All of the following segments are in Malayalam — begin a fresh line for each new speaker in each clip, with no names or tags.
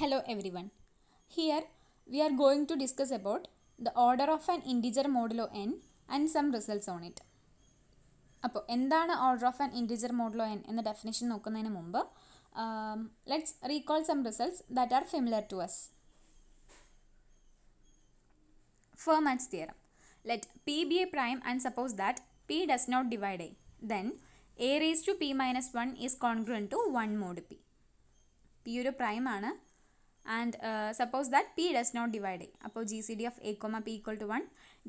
Hello everyone. Here we are going to discuss about the order of an integer modulo n and some results on it. അപ്പോൾ എന്താണ് order of an integer modulo definition എന്ന ഡെഫിനേഷൻ നോക്കുന്നതിന് मुळब. Um, let's recall some results that are familiar to us. Fermat's theorem. Let P be a prime and suppose that P does not divide A. Then A raised to P minus 1 is congruent to 1 mod P. P prime പ്രൈമാണ് and suppose that P does not divide divide അപ്പോൾ G C D of A comma P equal to one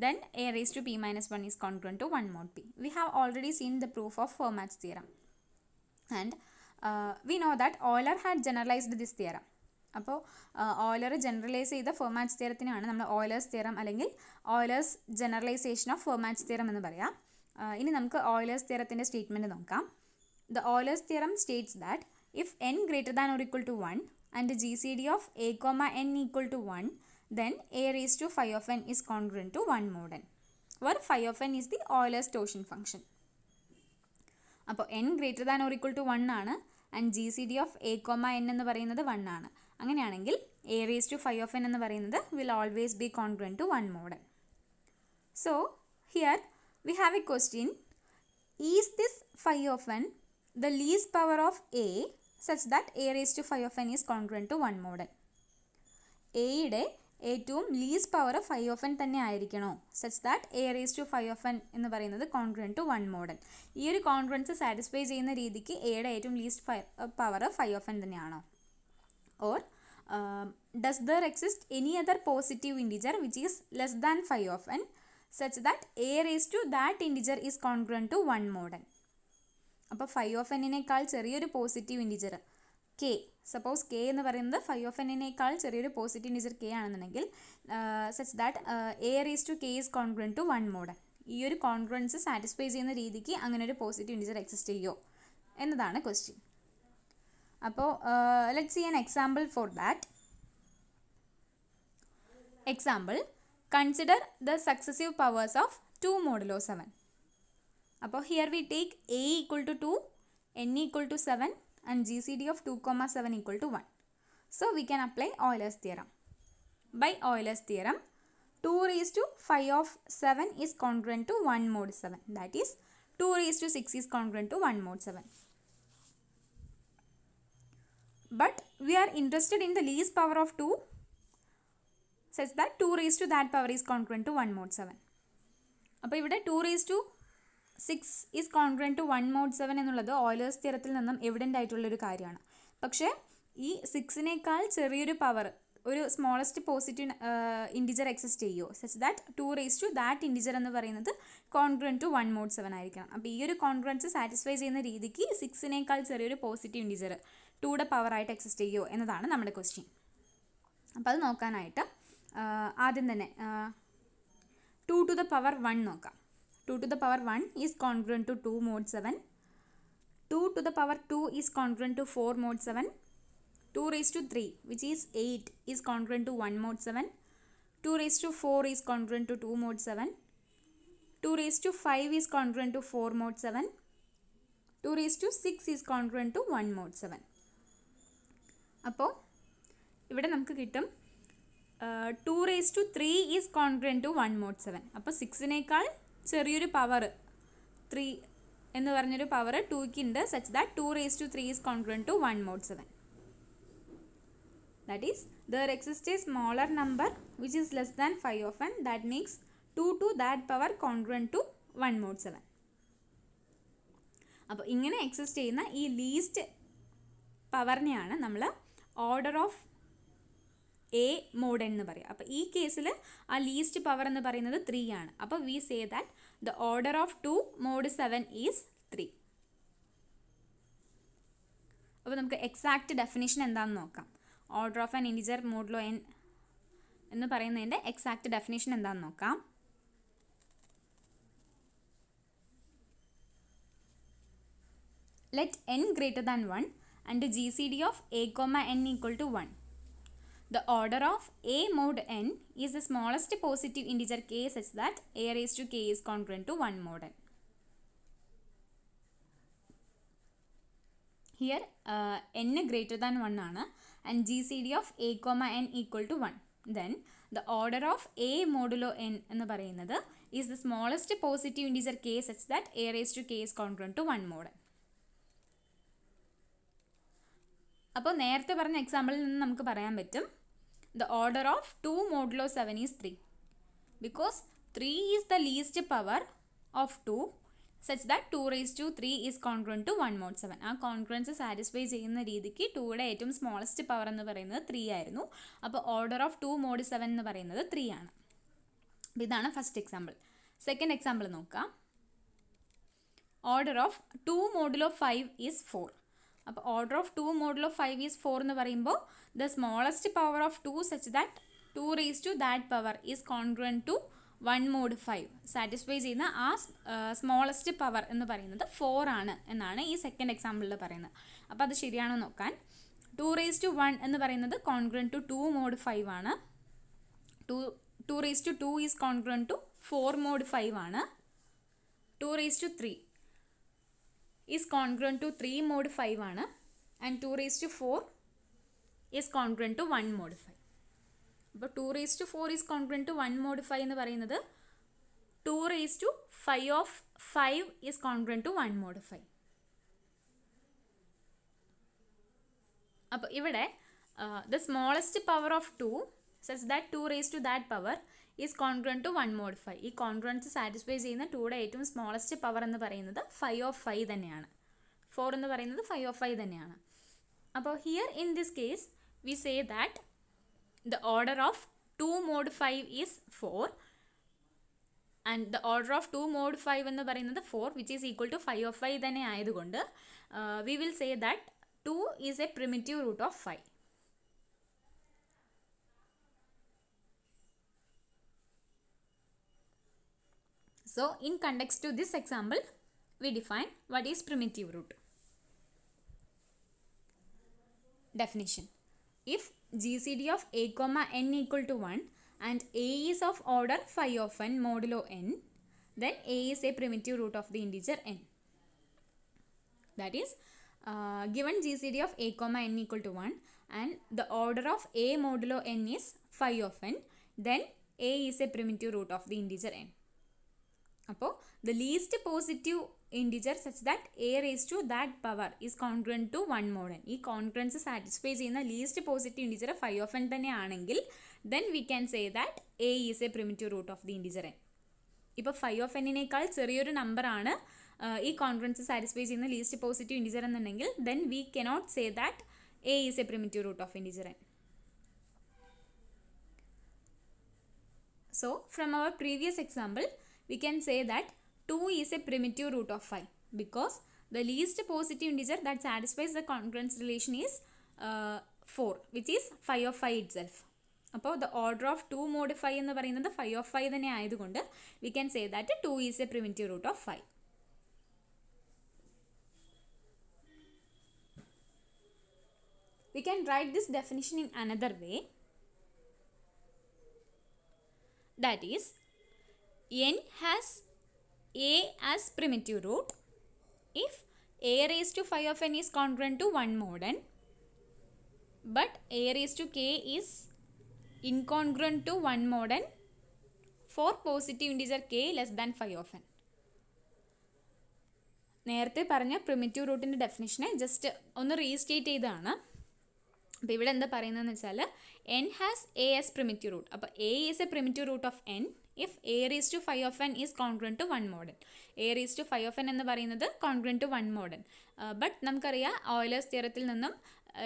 then A raise to P minus one is congruent to one mod P we have already seen the proof of Fermat's theorem and we know that Euler had generalised this theorem അപ്പോൾ ഓയിലർ ജനറലൈസ് ചെയ്ത ഫോമാറ്റ്സ് തിയറത്തിനാണ് നമ്മൾ ഓയിലേഴ്സ് തിയറം അല്ലെങ്കിൽ Euler's generalisation of Fermat's theorem എന്ന് പറയാം uh, ഇനി നമുക്ക് ഓയിലേഴ്സ് തിയറത്തിൻ്റെ സ്റ്റേറ്റ്മെൻറ്റ് നോക്കാം the Euler's theorem states that if N greater than or equal to one and GCD of a comma n equal to 1, then A raised to phi of N is congruent to 1 mod N, where phi of N is the Euler's torsion function. Apo N greater than or equal to 1 naana, and GCD of a comma A, N and the 1 naana. Angani anangil, A raised to phi of N and the will always be congruent to 1 mod N. So, here we have a question. Is this phi of N the least power of A such that a raise to phi of n is congruent to one modulo എയുടെ ഏറ്റവും least power phi of n തന്നെ ആയിരിക്കണോ such that a raise to phi of n എന്ന് പറയുന്നത് കോൺഗ്രൻ ടു വൺ മോഡൽ ഈ ഒരു കോൺഗ്രൻസ് സാറ്റിസ്ഫൈ ചെയ്യുന്ന രീതിക്ക് എയുടെ ഏറ്റവും least power phi of n തന്നെയാണോ or does there exist any other positive integer which is less than phi of n such that a raise to that integer is congruent to one model അപ്പോൾ ഫൈവ് ഓഫ് എന്നിനേക്കാൾ ചെറിയൊരു positive integer k suppose k എന്ന് പറയുന്നത് ഫൈവ് ഓഫ് എന്നിനേക്കാൾ ചെറിയൊരു പോസിറ്റീവ് ഇൻഡിജർ കെ ആണെന്നുണ്ടെങ്കിൽ such that a raised to K is congruent to one modulo ഈ ഒരു കോൺഗ്രൻസ് സാറ്റിസ്ഫൈ ചെയ്യുന്ന രീതിക്ക് അങ്ങനെ ഒരു പോസിറ്റീവ് ഇൻഡിജർ എക്സിസ്റ്റ് ചെയ്യുമോ എന്നതാണ് ക്വസ്റ്റ്യൻ അപ്പോൾ let see an example for that example consider the successive powers of two modulo seven Apo here we take A equal to 2, N equal to 7 and GCD of 2, comma 7 equal to 1. So we can apply Euler's theorem. By Euler's theorem, 2 raised to 5 of 7 is congruent to 1 mod 7. That is 2 raised to 6 is congruent to 1 mod 7. But we are interested in the least power of 2 such that 2 raised to that power is congruent to 1 mod 7. we Apo 2 raised to six is congruent to one mod seven എന്നുള്ളത് ഓയിലേഴ്സ് തിയറത്തിൽ നിന്നും എവിഡൻ്റ് ആയിട്ടുള്ളൊരു കാര്യമാണ് പക്ഷേ ഈ സിക്സിനേക്കാൾ ചെറിയൊരു പവർ ഒരു സ്മോളസ്റ്റ് പോസിറ്റീവ് ഇൻഡിജർ എക്സിസ്റ്റ് ചെയ്യുമോ such that two raise to that integer എന്ന് പറയുന്നത് congruent to one mod seven ആയിരിക്കണം അപ്പോൾ ഈ ഒരു കോൺഗ്രൻസ് സാറ്റിസ്ഫൈ ചെയ്യുന്ന രീതിക്ക് സിക്സിനേക്കാൾ ചെറിയൊരു പോസിറ്റീവ് ഇൻഡിജർ ടൂടെ പവറായിട്ട് എക്സിസ്റ്റ് ചെയ്യുമോ എന്നതാണ് നമ്മുടെ ക്വസ്റ്റ്യൻ അപ്പോൾ അത് നോക്കാനായിട്ട് ആദ്യം തന്നെ two to the power one നോക്കാം 2 to the power 1 is congruent to 2 mod 7. 2 to the power 2 is congruent to 4 mod 7. 2 raised to 3 which is 8 is congruent to 1 mod 7. 2 raised to 4 is congruent to 2 mod 7. 2 raised to 5 is congruent to 4 mod 7. 2 raised to 6 is congruent to 1 mod 7. അപ്പോൾ 2 raised to 3 is congruent to 1 congruent 7. One 6 in a സിക്സിനേക്കാൾ ചെറിയൊരു പവർ ത്രീ എന്ന് പറഞ്ഞൊരു പവർ ടൂക്ക് ഉണ്ട് such that two raise to three is congruent to one mod seven that is there exist a smaller number which is less than phi of n that means two to that power congruent to one mod seven അപ്പോൾ ഇങ്ങനെ എക്സിസ്റ്റ് ചെയ്യുന്ന ഈ ലീസ്റ്റ് പവറിനെയാണ് നമ്മൾ ഓർഡർ ഓഫ് എ മോഡൻ എന്ന് പറയാം അപ്പോൾ ഈ കേസിൽ ആ ലീസ്റ്റ് പവർ എന്ന് പറയുന്നത് ത്രീ ആണ് അപ്പോൾ we say that the order of two mod seven is three അപ്പോൾ നമുക്ക് എക്സാക്റ്റ് ഡെഫിനേഷൻ എന്താണെന്ന് നോക്കാം ഓർഡർ ഓഫ് ആൻ ഇൻഡിജർ ലോ എൻ എന്ന് പറയുന്നതിൻ്റെ എക്സാക്റ്റ് ഡെഫിനേഷൻ എന്താണെന്ന് നോക്കാം let n greater than one and G C D of A comma n equal to one The order of A mod n is the smallest positive integer k such that a raised to k is congruent to 1 mod n. Here uh, n greater than 1 ആണ് and GCD of a comma n equal to 1. Then the order of a modulo n എന്ന് പറയുന്നത് is the smallest positive integer k such that a raised to k is congruent to 1 mod n. അപ്പോൾ നേരത്തെ പറഞ്ഞ എക്സാമ്പിളിൽ നിന്ന് നമുക്ക് പറയാൻ പറ്റും the order of 2 modulo 7 is 3 because 3 is the least power of 2 such that two raise to three is congruent to one mod seven ആ കോൺഗ്രൻസ് സാറ്റിസ്ഫൈ ചെയ്യുന്ന രീതിക്ക് ടൂയുടെ ഏറ്റവും സ്മോളസ്റ്റ് പവർ എന്ന് പറയുന്നത് ത്രീ ആയിരുന്നു അപ്പോൾ order of two mod seven എന്ന് പറയുന്നത് ത്രീ ആണ് ഇതാണ് ഫസ്റ്റ് എക്സാമ്പിൾ സെക്കൻഡ് എക്സാമ്പിൾ നോക്കാം order of two modulo five is four അപ്പോൾ order of two modulo of five is four എന്ന് പറയുമ്പോൾ the smallest power of two such that two raised to that power is congruent to one mod five satisfy ചെയ്യുന്ന ആ സ്മോളസ്റ്റ് പവർ എന്ന് പറയുന്നത് ഫോർ ആണ് എന്നാണ് ഈ സെക്കൻഡ് എക്സാമ്പിളിൽ പറയുന്നത് അപ്പോൾ അത് ശരിയാണോ നോക്കാൻ ടു റേസ് ടു വൺ എന്ന് പറയുന്നത് congruent to two mod five ആണ് two two raise to two is congruent to four mod five ആണ് two raise to three is congruent to three mod five ആണ് and two raise to four is congruent to one mod five അപ്പോൾ two raise to four is congruent to one mod five എന്ന് പറയുന്നത് two raise to phi of five is congruent to one mod five അപ്പോൾ ഇവിടെ the smallest power of two such that two raise to that power is congruent to one mod five ഈ കോൺഗ്രൻസ് സാറ്റിസ്ഫൈ ചെയ്യുന്ന ടൂടെ ഏറ്റവും സ്മോളസ്റ്റ് പവർ എന്ന് പറയുന്നത് ഫൈവ് ഓഫ് ഫൈവ് തന്നെയാണ് ഫോർ എന്ന് പറയുന്നത് ഫൈവ് ഓഫ് ഫൈവ് തന്നെയാണ് അപ്പോൾ here in this case we say that the order of two mod five is four and the order of two mod five എന്ന് പറയുന്നത് four which is equal to phi of five തന്നെ ആയതുകൊണ്ട് we will say that two is a primitive root of five So in context to this example, we define what is primitive root. Definition. If GCD of a comma n equal to 1 and a is of order phi of n modulo n, then a is a primitive root of the integer n. That is, uh, given GCD of a comma n equal to 1 and the order of a modulo n is phi of n, then a is a primitive root of the integer n. അപ്പോൾ the least positive integer such that a raise to that power is congruent to one mod n ഈ കോൺഗ്രൻസ് സാറ്റിസ്ഫൈ ചെയ്യുന്ന least positive integer phi of n തന്നെ ആണെങ്കിൽ then we can say that a is a primitive root of the integer n ഇപ്പോൾ ഫൈവ് ഓഫ് എന്നിനേക്കാൾ ചെറിയൊരു നമ്പറാണ് ഈ കോൺഗ്രൻസ് സാറ്റിസ്ഫൈ ചെയ്യുന്ന ലീസ്റ്റ് പോസിറ്റീവ് ഇൻഡിജർ എന്നുണ്ടെങ്കിൽ then we cannot say that a is a primitive root of integer n so from our previous example we can say that 2 is a primitive root of 5 because the least positive integer that satisfies the congruence relation is uh, 4 which is 5 of 5 itself. Appo the order of 2 mod 5 in the varayin the 5 of 5 we can say that 2 is a primitive root of 5. We can write this definition in another way. That is n has a as primitive root if a raised to 5 of n is congruent to 1 mod n but a raised to k is incongruent to 1 mod n for positive integer k less than 5 of n നേരത്തെ പറഞ്ഞ പ്രിമിറ്റീവ് റൂട്ടിൻ്റെ ഡെഫിനിഷനെ ജസ്റ്റ് ഒന്ന് restate ചെയ്തതാണ് appo ivide endha പറയുന്നതെന്ന് വെച്ചാൽ n has a as primitive root appo a is a primitive root of n if a raised to phi of n is congruent to one modulo a raised to phi of n എന്ന് പറയുന്നത് congruent to one modulo but നമുക്കറിയാം ഓയിലേഴ്സ് തീരത്തിൽ നിന്നും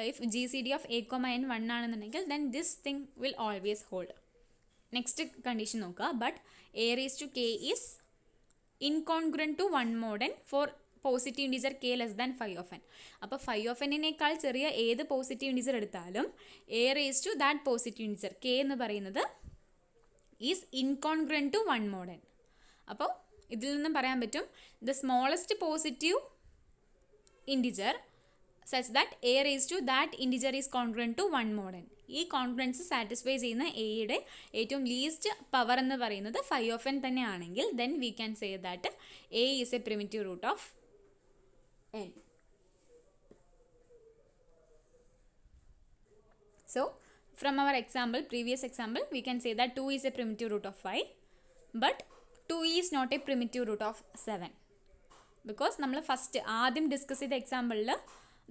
if G C D of A comma n one ആണെന്നുണ്ടെങ്കിൽ then this thing will always hold next condition നോക്കുക but a raised to K is incongruent to one mod n for positive integer k less than phi of N അപ്പോൾ ഫൈവ് ഓഫ് എന്നിനേക്കാൾ ചെറിയ ഏത് പോസിറ്റീവ് ഇൻഡീജർ എടുത്താലും a raise to that positive integer k എന്ന് പറയുന്നത് is incongruent to one model അപ്പോൾ ഇതിൽ നിന്നും പറയാൻ പറ്റും the smallest positive integer such that a raise to that integer is congruent to one mod n ഈ കോൺഗ്രൻസ് സാറ്റിസ്ഫൈ ചെയ്യുന്ന എയുടെ ഏറ്റവും ലീസ്റ്റ് പവർ എന്ന് പറയുന്നത് ഫൈവ് ഓഫ് എൻ തന്നെയാണെങ്കിൽ then we can say that a is a primitive root of N so From our example, previous example, we can say that 2 is a primitive root of 5. But 2 is not a primitive root of 7. Because നമ്മൾ ഫസ്റ്റ് ആദ്യം ഡിസ്കസ് ചെയ്ത എക്സാമ്പിളിൽ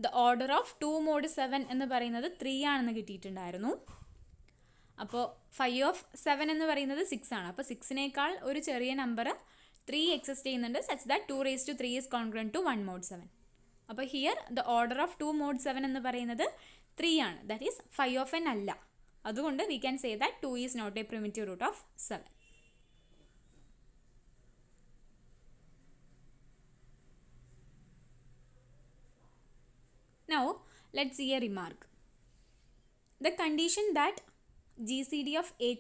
the order of two mod seven എന്ന് പറയുന്നത് ത്രീ ആണെന്ന് കിട്ടിയിട്ടുണ്ടായിരുന്നു അപ്പോൾ ഫൈവ് ഓഫ് സെവൻ എന്ന് പറയുന്നത് സിക്സ് ആണ് അപ്പോൾ സിക്സിനേക്കാൾ ഒരു ചെറിയ നമ്പർ ത്രീ എക്സിസ്റ്റ് ചെയ്യുന്നുണ്ട് such that two raise to three is congruent to one mod seven അപ്പോൾ here the order of two mod seven എന്ന് പറയുന്നത് Three and that is five of of alla. അല്ല അതുകൊണ്ട് we can say that two is not a primitive root of seven. Now, let's see a remark. The condition that GCD of a,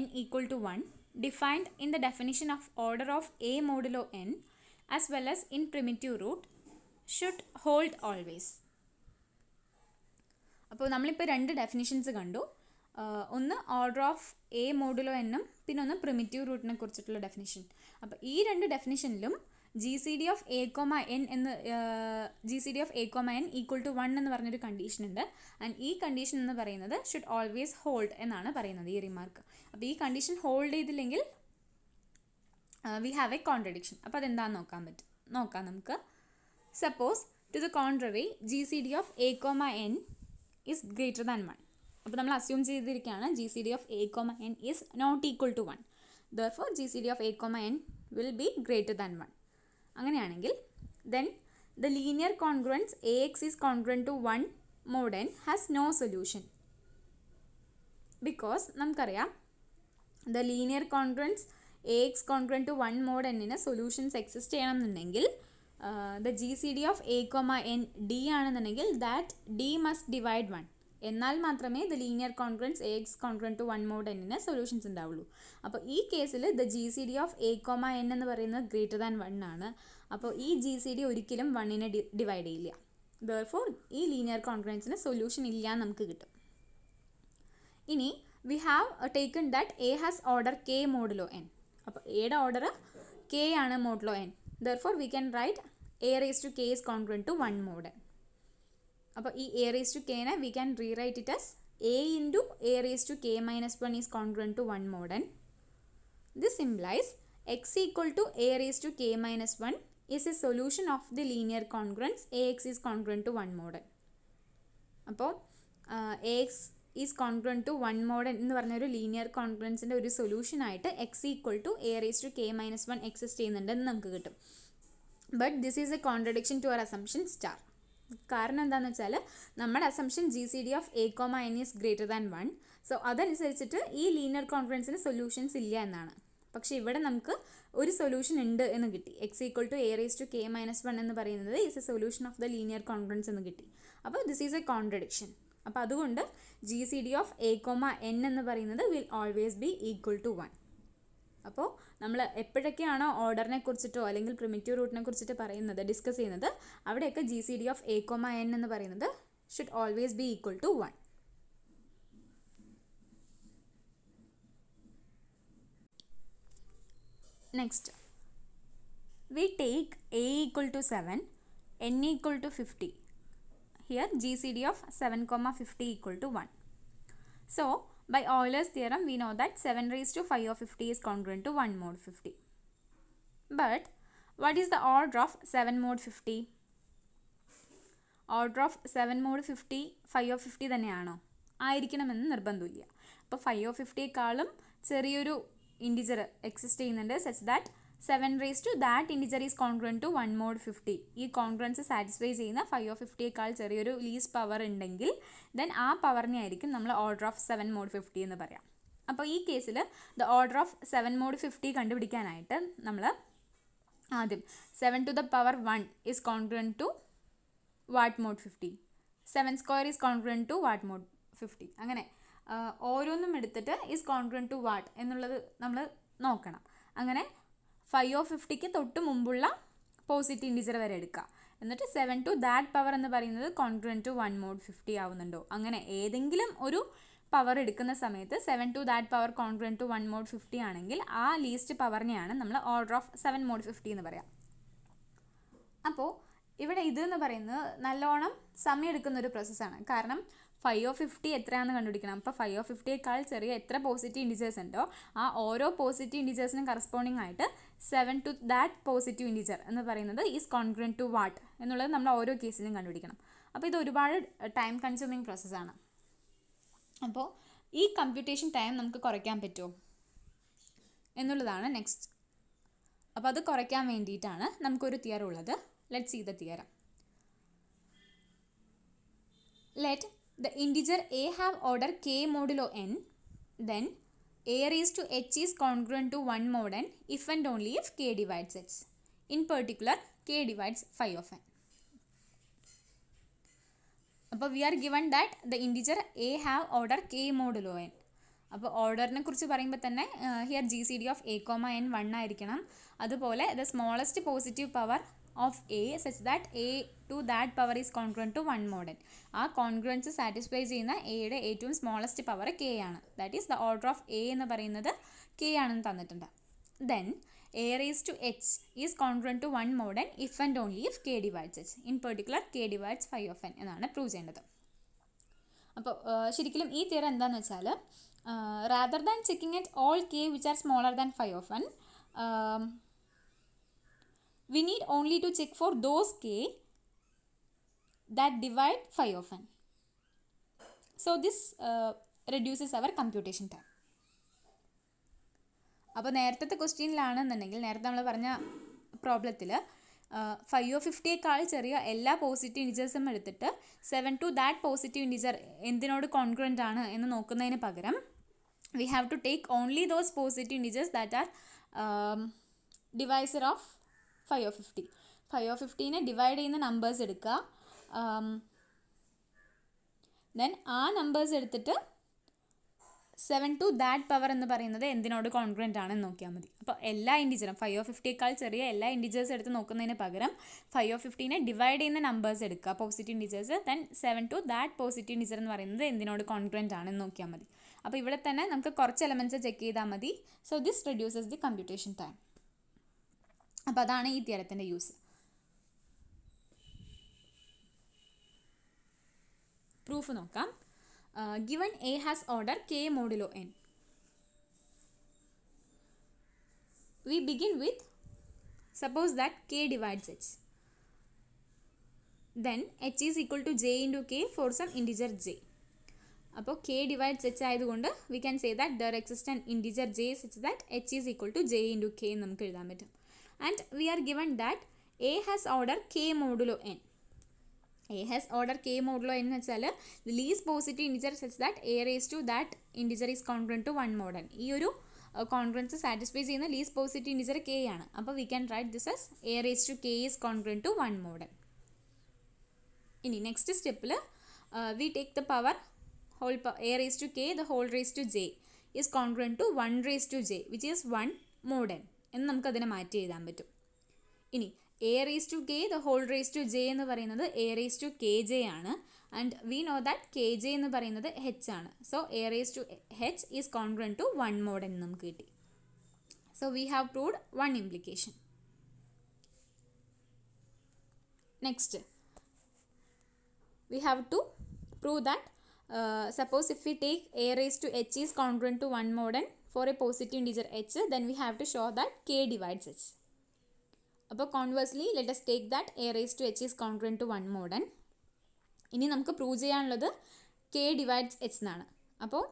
n equal to 1 defined in the definition of order of a modulo n as well as in primitive root should hold always. അപ്പോൾ നമ്മളിപ്പോൾ രണ്ട് ഡെഫിനിഷൻസ് കണ്ടു ഒന്ന് ഓർഡർ ഓഫ് എ മോഡുലോ എന്നും പിന്നെ ഒന്ന് പ്രിമിറ്റീവ് റൂട്ടിനെ കുറിച്ചിട്ടുള്ള ഡെഫിനിഷൻ അപ്പോൾ ഈ രണ്ട് ഡെഫിനിഷനിലും G C D of A comma n എന്ന് G C D of A comma n equal to one എന്ന് പറഞ്ഞൊരു കണ്ടീഷൻ ഉണ്ട് ആൻഡ് ഈ കണ്ടീഷൻ എന്ന് പറയുന്നത് ഷുഡ് ഓൾവേസ് ഹോൾഡ് എന്നാണ് പറയുന്നത് ഈ റിമാർക്ക് അപ്പോൾ ഈ കണ്ടീഷൻ ഹോൾഡ് ചെയ്തില്ലെങ്കിൽ വി ഹാവ് എ കോൺട്രഡിക്ഷൻ അപ്പോൾ അതെന്താണെന്ന് നോക്കാൻ പറ്റും നോക്കാം നമുക്ക് suppose to the contrary G C D of A comma n is greater than one അപ്പോൾ നമ്മൾ അസ്യൂം ചെയ്തിരിക്കുകയാണ് G C D of A comma n is not equal to one for G C D of A comma n will be greater than one അങ്ങനെയാണെങ്കിൽ then the linear congruence a x is congruent to one mod n has no solution because നമുക്കറിയാം the linear congruence a x congruent to one mod എന്നിന് സൊല്യൂഷൻസ് എക്സിസ്റ്റ് ചെയ്യണമെന്നുണ്ടെങ്കിൽ the G C D of A comma n d ആണെന്നുണ്ടെങ്കിൽ that d must divide one എന്നാൽ മാത്രമേ the linear congruence a x congruent to one mod എന്നിന് സൊല്യൂഷൻസ് ഉണ്ടാവുള്ളൂ അപ്പോൾ ഈ കേസിൽ the G C D of A comma n എന്ന് പറയുന്നത് ഗ്രേറ്റർ ദാൻ വൺ ആണ് അപ്പോൾ ഈ ജി സി ഡി ഒരിക്കലും വണ്ണിനെ ഡിവൈഡ് ചെയ്യില്ല ദർഫോർ ഈ ലീനിയർ കോൺഗ്രൻസിന് സൊല്യൂഷൻ ഇല്ല നമുക്ക് കിട്ടും ഇനി we have taken that a has order k modulo n അപ്പോൾ എയുടെ ഓർഡർ കെ ആണ് modulo n therefore we can write a raise to k is congruent to one mod അപ്പോൾ ഈ എ റേസ് ടു കെനെ we can rewrite it as a into a raise to k minus one is congruent to one Mordaunt this implies x equal to a raise to k minus one is a solution of the linear congruence a x is congruent to one mod n അപ്പോൾ a x is congruent to one mod n എന്ന് പറഞ്ഞൊരു ലീനിയർ കോൺഗ്രൻസിൻ്റെ ഒരു സൊല്യൂഷനായിട്ട് x equal to a raise to k minus one exist ചെയ്യുന്നുണ്ടെന്ന് നമുക്ക് കിട്ടും but this is a contradiction to our assumption star കാരണം എന്താണെന്ന് വെച്ചാൽ നമ്മുടെ assumption G C D of A comma n is greater than one so അതനുസരിച്ചിട്ട് ഈ ലീനർ കോൺഫിഡൻസിന് സൊല്യൂഷൻസ് ഇല്ല എന്നാണ് പക്ഷേ ഇവിടെ നമുക്ക് ഒരു സൊല്യൂഷൻ ഉണ്ട് എന്ന് കിട്ടി x equal to a raise to k minus one എന്ന് പറയുന്നത് is a solution of the linear confidence എന്ന് കിട്ടി അപ്പോൾ ദിസ് ഈസ് എ കോൺട്രഡിക്ഷൻ അപ്പോൾ അതുകൊണ്ട് G C D of A comma n എന്ന് പറയുന്നത് will always be equal to one അപ്പോൾ നമ്മൾ എപ്പോഴൊക്കെയാണോ ഓർഡറിനെ കുറിച്ചിട്ടോ അല്ലെങ്കിൽ പ്രിമിറ്റീവ് റൂട്ടിനെ കുറിച്ചിട്ട് പറയുന്നത് ഡിസ്കസ് ചെയ്യുന്നത് അവിടെയൊക്കെ G C D of A comma n എന്ന് പറയുന്നത് should always be equal to one next we take a equal to seven n equal to fifty here G C D of seven comma fifty equal to one so By Euler's theorem, we know that 7 raised to 5 of 50 is congruent to 1 mod 50. But what is the order of 7 mod 50? Order of seven mod fifty phi of fifty തന്നെയാണോ ആയിരിക്കണമെന്ന് നിർബന്ധമില്ല അപ്പോൾ ഫൈവ് ഓഫ് ഫിഫ്റ്റിയേക്കാളും ചെറിയൊരു ഇൻഡിജർ എക്സിസ്റ്റ് ചെയ്യുന്നുണ്ട് such that seven raised to that integer is congruent to one mod fifty ഈ കോൺഗ്രൻസ് സാറ്റിസ്ഫൈ ചെയ്യുന്ന ഫൈവ് ഓഫ് ഫിഫ്റ്റിയേക്കാൾ ചെറിയൊരു ലീസ് പവർ ഉണ്ടെങ്കിൽ ദെൻ ആ പവറിനെ ആയിരിക്കും നമ്മൾ order of seven mod fifty എന്ന് പറയാം അപ്പോൾ ഈ കേസിൽ the order of seven mod fifty കണ്ടുപിടിക്കാനായിട്ട് നമ്മൾ ആദ്യം seven to the power one is congruent to what mod fifty seven square is congruent to what mod fifty അങ്ങനെ ഓരോന്നും എടുത്തിട്ട് ഈസ് കോൺഗ്രൻ ടു വാട്ട് എന്നുള്ളത് നമ്മൾ നോക്കണം അങ്ങനെ ഫൈവ് ഓ ഫിഫ്റ്റിക്ക് തൊട്ട് മുമ്പുള്ള പോസിറ്റീവ് ഇൻഡിജർ വരെ എടുക്കുക എന്നിട്ട് സെവൻ ടു ദാറ്റ് പവർ എന്ന് പറയുന്നത് congruent to one mod fifty ആവുന്നുണ്ടോ അങ്ങനെ ഏതെങ്കിലും ഒരു പവർ എടുക്കുന്ന സമയത്ത് seven to that power congruent to one mod fifty ആണെങ്കിൽ ആ ലീസ്റ്റ് പവറിനെയാണ് നമ്മൾ order of seven mod fifty എന്ന് പറയാം അപ്പോൾ ഇവിടെ ഇത് എന്ന് പറയുന്നത് നല്ലോണം സമയം എടുക്കുന്ന ഒരു പ്രോസസ്സാണ് കാരണം ഫൈവ് ഓഫ് ഫിഫ്റ്റി എത്രയാണെന്ന് കണ്ടുപിടിക്കണം അപ്പോൾ ഫൈവ് ഓഫ് ഫിഫ്റ്റിയേക്കാൾ ചെറിയ എത്ര പോസിറ്റീവ് ഇൻഡിജേഴ്സ് ഉണ്ടോ ആ ഓരോ പോസിറ്റീവ് ഇൻഡിജേഴ്സിനും കറസ്പോണ്ടിങ് ആയിട്ട് seven to that positive integer എന്ന് പറയുന്നത് ഈസ് കോൺഗ്രൻ ടു വാട്ട് എന്നുള്ളത് നമ്മൾ ഓരോ കേസിലും കണ്ടുപിടിക്കണം അപ്പോൾ ഇത് ഒരുപാട് ടൈം കൺസ്യൂമിങ് പ്രോസസ്സാണ് അപ്പോൾ ഈ കമ്പ്യൂട്ടേഷൻ ടൈം നമുക്ക് കുറയ്ക്കാൻ പറ്റുമോ എന്നുള്ളതാണ് നെക്സ്റ്റ് അപ്പോൾ അത് കുറയ്ക്കാൻ വേണ്ടിയിട്ടാണ് നമുക്കൊരു തിയർ ഉള്ളത് let see the theorem let the integer a have order k modulo n then a raised to h is congruent to 1 mod n if and only if k divides h in particular k divides phi of n we are given that the integer a have order k modulo n n order ne കുറിച്ച് parayumba തന്നെ here gcd of a comma n 1 a irikanam adu pole the smallest positive power of a such that a to that power is congruent to one mod n ആ കോൺഗ്രൻസ് സാറ്റിസ്ഫൈ ചെയ്യുന്ന എയുടെ ഏറ്റവും സ്മോളസ്റ്റ് പവർ കെ ആണ് that is the order of a എന്ന് പറയുന്നത് കെ ആണെന്ന് തന്നിട്ടുണ്ട് then A raise to h is congruent to one mod n if and only if k divides h in particular k divides phi of n എന്നാണ് പ്രൂവ് ചെയ്യേണ്ടത് അപ്പോൾ ശരിക്കും ഈ തിയറം എന്താണെന്ന് വെച്ചാൽ rather than checking at all k which are smaller than phi of n we need only to check for those k that divide phi of n. So this uh, reduces our computation time. അപ്പോൾ നേരത്തെ ക്വസ്റ്റ്യനിലാണെന്നുണ്ടെങ്കിൽ നേരത്തെ നമ്മൾ പറഞ്ഞ പ്രോബ്ലത്തിൽ ഫൈവ് ഓ ഫിഫ്റ്റിയേക്കാൾ ചെറിയ എല്ലാ പോസിറ്റീവ് ഇൻഡിജേഴ്സും എടുത്തിട്ട് seven to that positive integer എന്തിനോട് കോൺഗ്രൻ്റ് ആണ് എന്ന് നോക്കുന്നതിന് പകരം we have to take only those positive integers that are divisor of phi of fifty phi of ഫിഫ്റ്റീനെ ഡിവൈഡ് ചെയ്യുന്ന നമ്പേഴ്സ് എടുക്കുക ദെൻ ആ നമ്പേഴ്സ് എടുത്തിട്ട് സെവൻ ടു ദാറ്റ് പവർ എന്ന് പറയുന്നത് എന്തിനോട് കോൺഗ്രൻ്റ് ആണെന്ന് നോക്കിയാൽ മതി അപ്പോൾ എല്ലാ ഇൻഡിജറും ഫൈവ് ഓ ഫിഫ്റ്റിയേക്കാൾ ചെറിയ എല്ലാ ഇൻഡിജേഴ്സ് എടുത്ത് നോക്കുന്നതിന് പകരം ഫൈവ് ഓ ഫിഫ്റ്റീനെ ഡിവൈഡ് ചെയ്യുന്ന നമ്പേഴ്സ് എടുക്കുക positive integers then seven to that positive integer എന്ന് പറയുന്നത് എന്തിനോട് കോൺഗ്രൻ്റ് ആണെന്ന് നോക്കിയാൽ മതി അപ്പോൾ ഇവിടെ തന്നെ നമുക്ക് കുറച്ച് എലമെൻറ്റ്സ് ചെക്ക് ചെയ്താൽ മതി so this reduces the computation time അപ്പോൾ അതാണ് ഈ തിയറത്തിൻ്റെ യൂസ് പ്രൂഫ് നോക്കാം given a has order k modulo n we begin with suppose that k divides h then h is equal to j to k for some integer j അപ്പോൾ കെ ഡിവൈഡ്സ് എച്ച് ആയതുകൊണ്ട് we can say that there exist an integer j such that h is equal to j to k എന്ന് നമുക്ക് എഴുതാൻ പറ്റും and we are given that A has order K modulo N. A has order K modulo N വെച്ചാൽ the least positive integer such that A raised to that integer is congruent to 1 mod n. ഈ ഒരു കോൺഗ്രൻസ് സാറ്റിസ്ഫൈ ചെയ്യുന്ന ലീസ്റ്റ് പോസിറ്റീവ് ഇൻഡിജർ കെ ആണ് അപ്പോൾ we can write this as a raise to K is congruent to one mod n ഇനി നെക്സ്റ്റ് സ്റ്റെപ്പിൽ we take the power whole a raise to k the whole raise to j is congruent to one raise to j which is one mod n എന്ന് നമുക്ക് അതിനെ മാറ്റി എഴുതാൻ പറ്റും ഇനി a raise to k the whole raise to j എന്ന് പറയുന്നത് a raise to k j ആണ് and we know that k j എന്ന് പറയുന്നത് ഹെച്ച് ആണ് so a raise to h is congruent to one mod എന്ന് നമുക്ക് കിട്ടി so we have proved one implication next we have to prove that suppose if we take a raise to h is congruent to one mod n for a positive integer h then we have to show that k divides H അപ്പോൾ conversely let's take that a raise to h is congruent to one mod n ഇനി നമുക്ക് പ്രൂവ് ചെയ്യാനുള്ളത് കെ ഡിവൈഡ്സ് എച്ച് എന്നാണ് അപ്പോൾ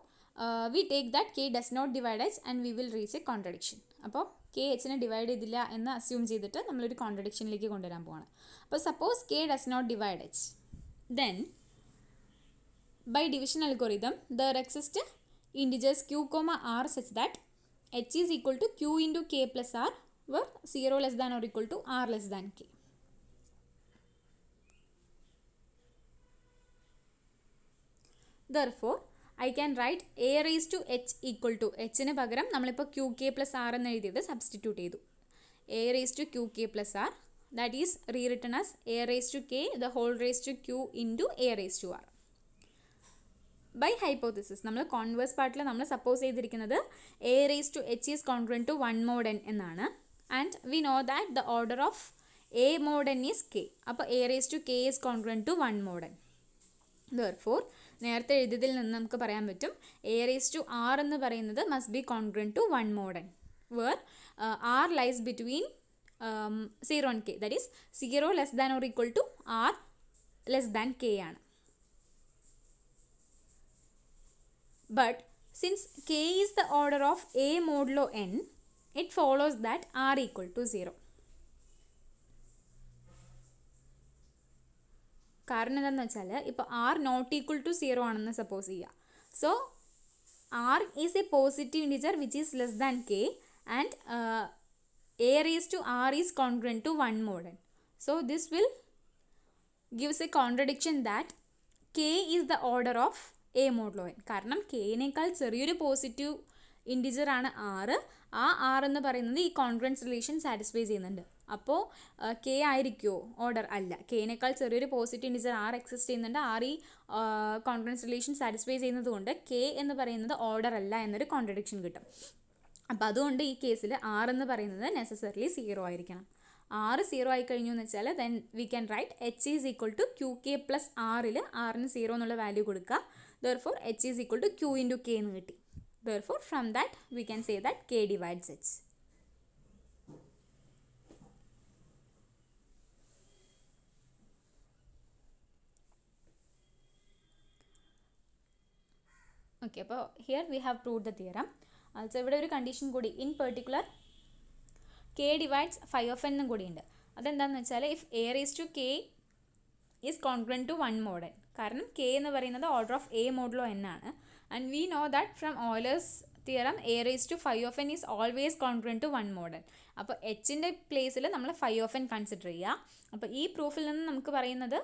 we take that k does not divide h and we will reach a contradiction അപ്പോൾ കെ എച്ചിനെ ഡിവൈഡ് ചെയ്തില്ല എന്ന് അസ്യൂം ചെയ്തിട്ട് നമ്മളൊരു കോൺട്രഡിക്ഷനിലേക്ക് കൊണ്ടുവരാൻ പോവാണ് അപ്പോൾ suppose k does not divide h then by division algorithm there exist integers q comma r such that h is equal to q into k plus r where 0 less than or equal to r less than k. Therefore, I can write a raise to h equal to എച്ചിന് പകരം നമ്മളിപ്പോൾ ക്യൂ കെ പ്ലസ് ആർ എന്ന് എഴുതിയത് സബ്സ്റ്റിറ്റ്യൂട്ട് ചെയ്തു a raise to q k plus r that is rewritten as a raise to k the whole raise to q in a raise to r by hypothesis നമ്മൾ കോൺവേഴ്സ് പാർട്ടിൽ നമ്മൾ സപ്പോസ് ചെയ്തിരിക്കുന്നത് a raise to h is congruent to one mod n എന്നാണ് and we know that the order of a mod n is k അപ്പോൾ a raise to K is congruent to one mod n N therefore നേരത്തെ എഴുതിയതിൽ നിന്ന് നമുക്ക് പറയാൻ പറ്റും എ റേസ് ടു ആർ എന്ന് പറയുന്നത് must be congruent to one mod n n where r lies between zero and k that is zero less than or equal to r less than k ആണ് But since k is the order of a modulo n, it follows that r equal to 0. r not equal to 0 suppose so r is a positive integer which is less than k and uh, a raised to r is congruent to 1 modulo. n so this will gives a contradiction that k is the order of a modulo n കാരണം കെയിനേക്കാൾ ചെറിയൊരു പോസിറ്റീവ് ഇൻറ്റിജർ ആണ് ആറ് ആ ആർ എന്ന് പറയുന്നത് ഈ കോൺഗ്രൻസ് റിലേഷൻ സാറ്റിസ്ഫൈ ചെയ്യുന്നുണ്ട് അപ്പോൾ കെ ആയിരിക്കുമോ ഓർഡർ അല്ല കെയിനേക്കാൾ ചെറിയൊരു പോസിറ്റീവ് ഇൻഡിജർ ആർ എക്സിസ്റ്റ് ചെയ്യുന്നുണ്ട് ആർ ഈ കോൺഗ്രൻസ് റിലേഷൻ സാറ്റിസ്ഫൈ ചെയ്യുന്നത് കൊണ്ട് കെ എന്ന് പറയുന്നത് ഓർഡർ അല്ല എന്നൊരു കോൺട്രഡിക്ഷൻ കിട്ടും അപ്പോൾ അതുകൊണ്ട് ഈ കേസിൽ ആർ എന്ന് പറയുന്നത് നെസസറിലി സീറോ ആയിരിക്കണം ആറ് സീറോ ആയി കഴിഞ്ഞു എന്ന് വെച്ചാൽ then we can write h is equal to q k plus ആറിൽ ആറിന് സീറോ എന്നുള്ള വാല്യൂ കൊടുക്കുക therefore h is equal to q into k എന്ന് കിട്ടി therefore from that we can say that k divides h okay അപ്പോൾ here we have prove the theorem also ഇവിടെ ഒരു കണ്ടീഷൻ കൂടി in particular k divides phi of എന്നും കൂടിയുണ്ട് അതെന്താണെന്ന് വെച്ചാൽ if a raise to K is congruent to one mod n കാരണം കെ എന്ന് പറയുന്നത് order of a modulo n ആണ് and we know that from Euler's theorem a raise to phi of n is always congruent to one model അപ്പോൾ എച്ചിൻ്റെ പ്ലേസിൽ നമ്മൾ ഫൈവ് ഓഫ് എൻ കൺസിഡർ ചെയ്യുക അപ്പോൾ ഈ പ്രൂഫിൽ നിന്ന് നമുക്ക് പറയുന്നത്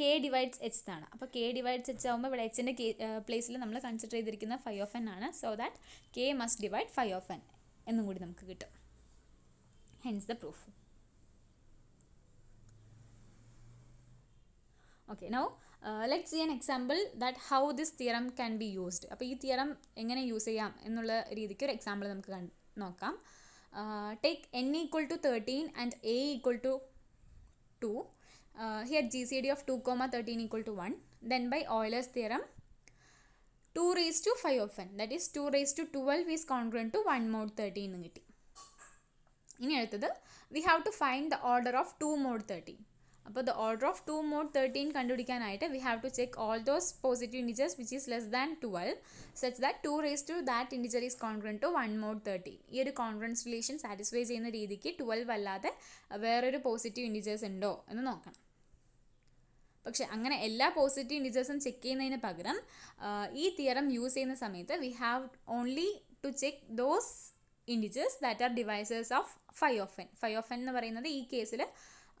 കെ ഡിവൈഡ്സ് എച്ച് എന്നാണ് അപ്പോൾ കെ ഡിവൈഡ്സ് എച്ച് ആകുമ്പോൾ ഇവിടെ എച്ചിൻ്റെ പ്ലേസിൽ നമ്മൾ കൺസിഡർ ചെയ്തിരിക്കുന്ന ഫൈവ് ഓഫ് എൻ ആണ് so that k must divide phi of n എന്നും കൂടി നമുക്ക് കിട്ടും hence the proof okay now let see an example that how this theorem can be used അപ്പോൾ ഈ തിയറം എങ്ങനെ യൂസ് ചെയ്യാം എന്നുള്ള രീതിക്ക് ഒരു എക്സാമ്പിൾ നമുക്ക് നോക്കാം take n equal to thirteen and a equal to two here G C D of two comma thirteen equal to one then by Euler's theorem two raise to phi of n that is two raise to twelve is congruent to one mod thirteen എന്ന് കിട്ടി ഇനി അടുത്തത് we have to find the order of two mod thirteen അപ്പോൾ the order of two mod thirteen കണ്ടുപിടിക്കാനായിട്ട് we have to check all those positive integers which is less than twelve such that two raise to that integer is congruent to one mod thirteen ഈ ഒരു കോൺഗ്രൻസ് റിലേഷൻ സാറ്റിസ്ഫൈ ചെയ്യുന്ന രീതിക്ക് ട്വൽവ് അല്ലാതെ വേറൊരു പോസിറ്റീവ് ഇൻഡിജേഴ്സ് ഉണ്ടോ എന്ന് നോക്കണം പക്ഷെ അങ്ങനെ എല്ലാ പോസിറ്റീവ് ഇൻഡിജേഴ്സും ചെക്ക് ചെയ്യുന്നതിന് പകരം ഈ തിയറം യൂസ് ചെയ്യുന്ന സമയത്ത് we have only to check those integers that are divisors of phi of n phi of n എന്ന് പറയുന്നത് ഈ കേസിൽ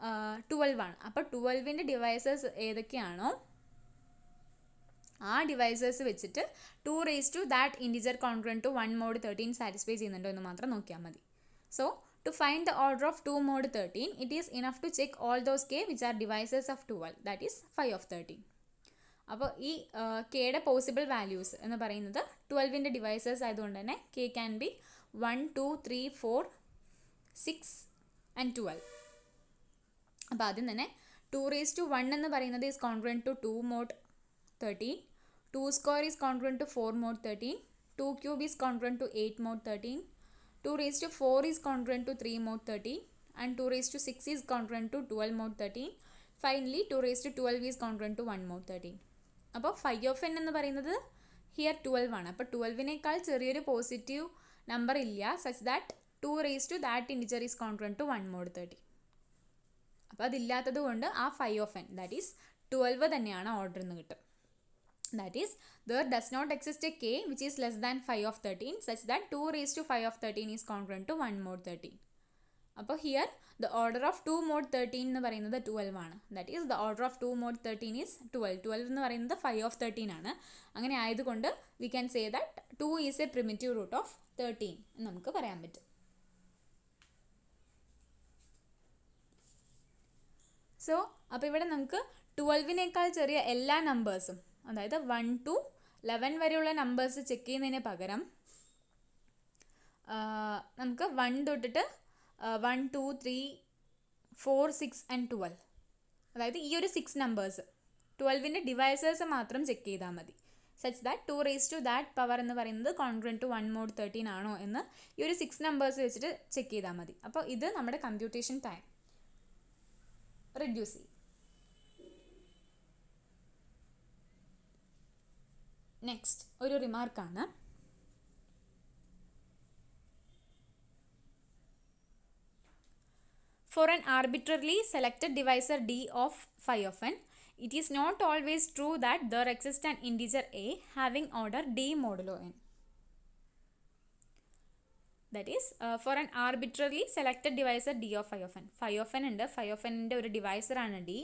ആണ് അപ്പോൾ ട്വൽവിൻ്റെ ഡിവൈസസ് ഏതൊക്കെയാണോ ആ ഡിവൈസസ് വെച്ചിട്ട് two raise to that integer congruent to one mod thirteen satisfy ചെയ്യുന്നുണ്ടോ എന്ന് മാത്രം നോക്കിയാൽ മതി so to find the order of two mod thirteen it is enough to check all those k which are divisors of twelve that is phi of thirteen അപ്പോൾ ഈ കെയുടെ പോസിബിൾ വാല്യൂസ് എന്ന് പറയുന്നത് ട്വൽവിൻ്റെ ഡിവൈസസ് ആയതുകൊണ്ട് തന്നെ k can be one two three four six and twelve അപ്പം ആദ്യം തന്നെ ടു റേസ് ടു വൺ എന്ന് പറയുന്നത് is congruent to two mod thirteen two square is congruent to four mod thirteen two cube is congruent to eight mod thirteen two raise to four is congruent to three mod thirteen and two raise to six is congruent to twelve mod thirteen finally two raise to twelve is congruent to one mod thirteen അപ്പോൾ ഫൈവ് ഓഫ് എൻ എന്ന് പറയുന്നത് ഹിയർ ട്വൽവ് ആണ് അപ്പോൾ ട്വൽവിനേക്കാൾ ചെറിയൊരു പോസിറ്റീവ് നമ്പർ ഇല്ല such that two raise to that integer is congruent to one mod thirteen അപ്പോൾ അതില്ലാത്തത് കൊണ്ട് ആ phi of n that is twelve തന്നെയാണ് ഓർഡർ എന്ന് കിട്ടും that is there does not exist a k which is less than phi of thirteen such that two raise to phi of thirteen is congruent to one mod thirteen അപ്പോൾ here the order of two mod thirteen എന്ന് പറയുന്നത് ട്വൽവ് ആണ് that is the order of two mod thirteen is twelve twelve എന്ന് പറയുന്നത് ഫൈവ് ഓഫ് തേർട്ടീൻ ആണ് അങ്ങനെ ആയതുകൊണ്ട് we can say that two is a primitive root of thirteen നമുക്ക് പറയാൻ പറ്റും സോ അപ്പോൾ ഇവിടെ നമുക്ക് ട്വൽവിനേക്കാൾ ചെറിയ എല്ലാ നമ്പേഴ്സും അതായത് വൺ ടു ലെവൻ വരെയുള്ള നമ്പേഴ്സ് ചെക്ക് ചെയ്യുന്നതിന് പകരം നമുക്ക് വൺ തൊട്ടിട്ട് one two three four six and twelve അതായത് ഈ ഒരു സിക്സ് നമ്പേഴ്സ് ട്വൽവിൻ്റെ ഡിവൈസേഴ്സ് മാത്രം ചെക്ക് ചെയ്താൽ മതി such that two raise to that power എന്ന് പറയുന്നത് congruent to one mod thirteen ആണോ എന്ന് ഈ ഒരു സിക്സ് നമ്പേഴ്സ് വെച്ചിട്ട് ചെക്ക് ചെയ്താൽ മതി അപ്പോൾ ഇത് നമ്മുടെ computation time reducing. Next remark, റിമാർക്കാണ് For an arbitrarily selected divisor d of phi of n, it is not always true that there exists an integer a having order d modulo n. That is for an arbitrary selected divisor d of phi of n phi of n ഉണ്ട് ഫൈ ഓഫ് എൻ്റെ ഒരു ഡിവൈസറാണ് ഡി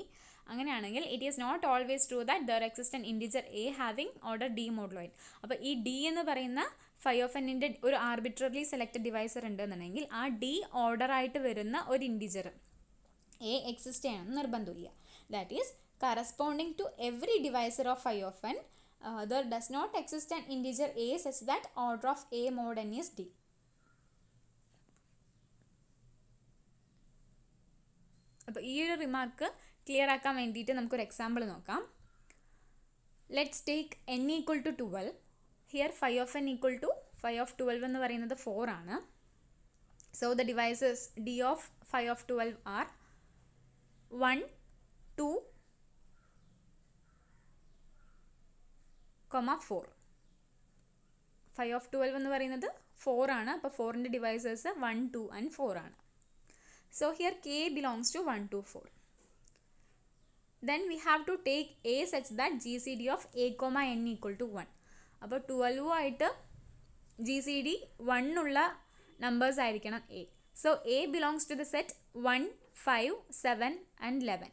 അങ്ങനെയാണെങ്കിൽ it is not always true that there exist integer a having order d modulo n അപ്പോൾ ഈ ഡി എന്ന് പറയുന്ന ഫൈവ് ഓഫ് എൻ്റെ ഒരു ആർബിട്രറി സെലക്റ്റഡ് ഡിവൈസർ ഉണ്ടെന്നുണ്ടെങ്കിൽ ആ ഡി ഓർഡർ ആയിട്ട് വരുന്ന ഒരു ഇൻഡിജർ എ എക്സിസ്റ്റ് ചെയ്യണം നിർബന്ധമില്ല that is corresponding to every divisor of phi of n there does not exist an integer a such that order of a mod n is d അപ്പോൾ ഈ ഒരു റിമാർക്ക് ക്ലിയർ ആക്കാൻ വേണ്ടിയിട്ട് നമുക്കൊരു എക്സാമ്പിൾ നോക്കാം let's take n equal to twelve here phi of n equal to phi of twelve എന്ന് പറയുന്നത് ഫോർ ആണ് so the divisors d of phi of twelve are one two comma four phi of twelve എന്ന് പറയുന്നത് ഫോർ ആണ് അപ്പോൾ ഫോറിൻ്റെ divisors one two and four ആണ് So here k belongs to 1 to 4. Then we have to take A such that GCD of A comma N equal to 1. അപ്പോൾ ട്വൽവ് ആയിട്ട് GCD one d numbers numbers ആയിരിക്കണം a a. A belongs to the set one five seven and eleven.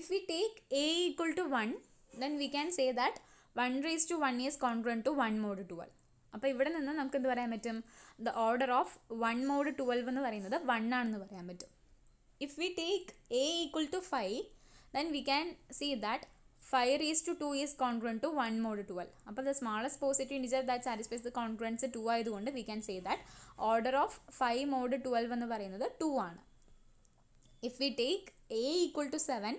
if we take a equal to 1 then we can say that 1 raised to 1 is congruent to 1 mod 12 അപ്പോൾ ഇവിടെ നിന്ന് നമുക്ക് എന്ത് പറയാൻ പറ്റും the order of one mod twelve എന്ന് പറയുന്നത് വൺ ആണെന്ന് പറയാൻ പറ്റും if we take a equal to five then we can see that five raise to two is congruent to one mod twelve അപ്പോൾ the smallest positive integer that satisfies the congruence two ആയതുകൊണ്ട് we can say that order of five mod twelve എന്ന് പറയുന്നത് ടു ആണ് if we take a equal to seven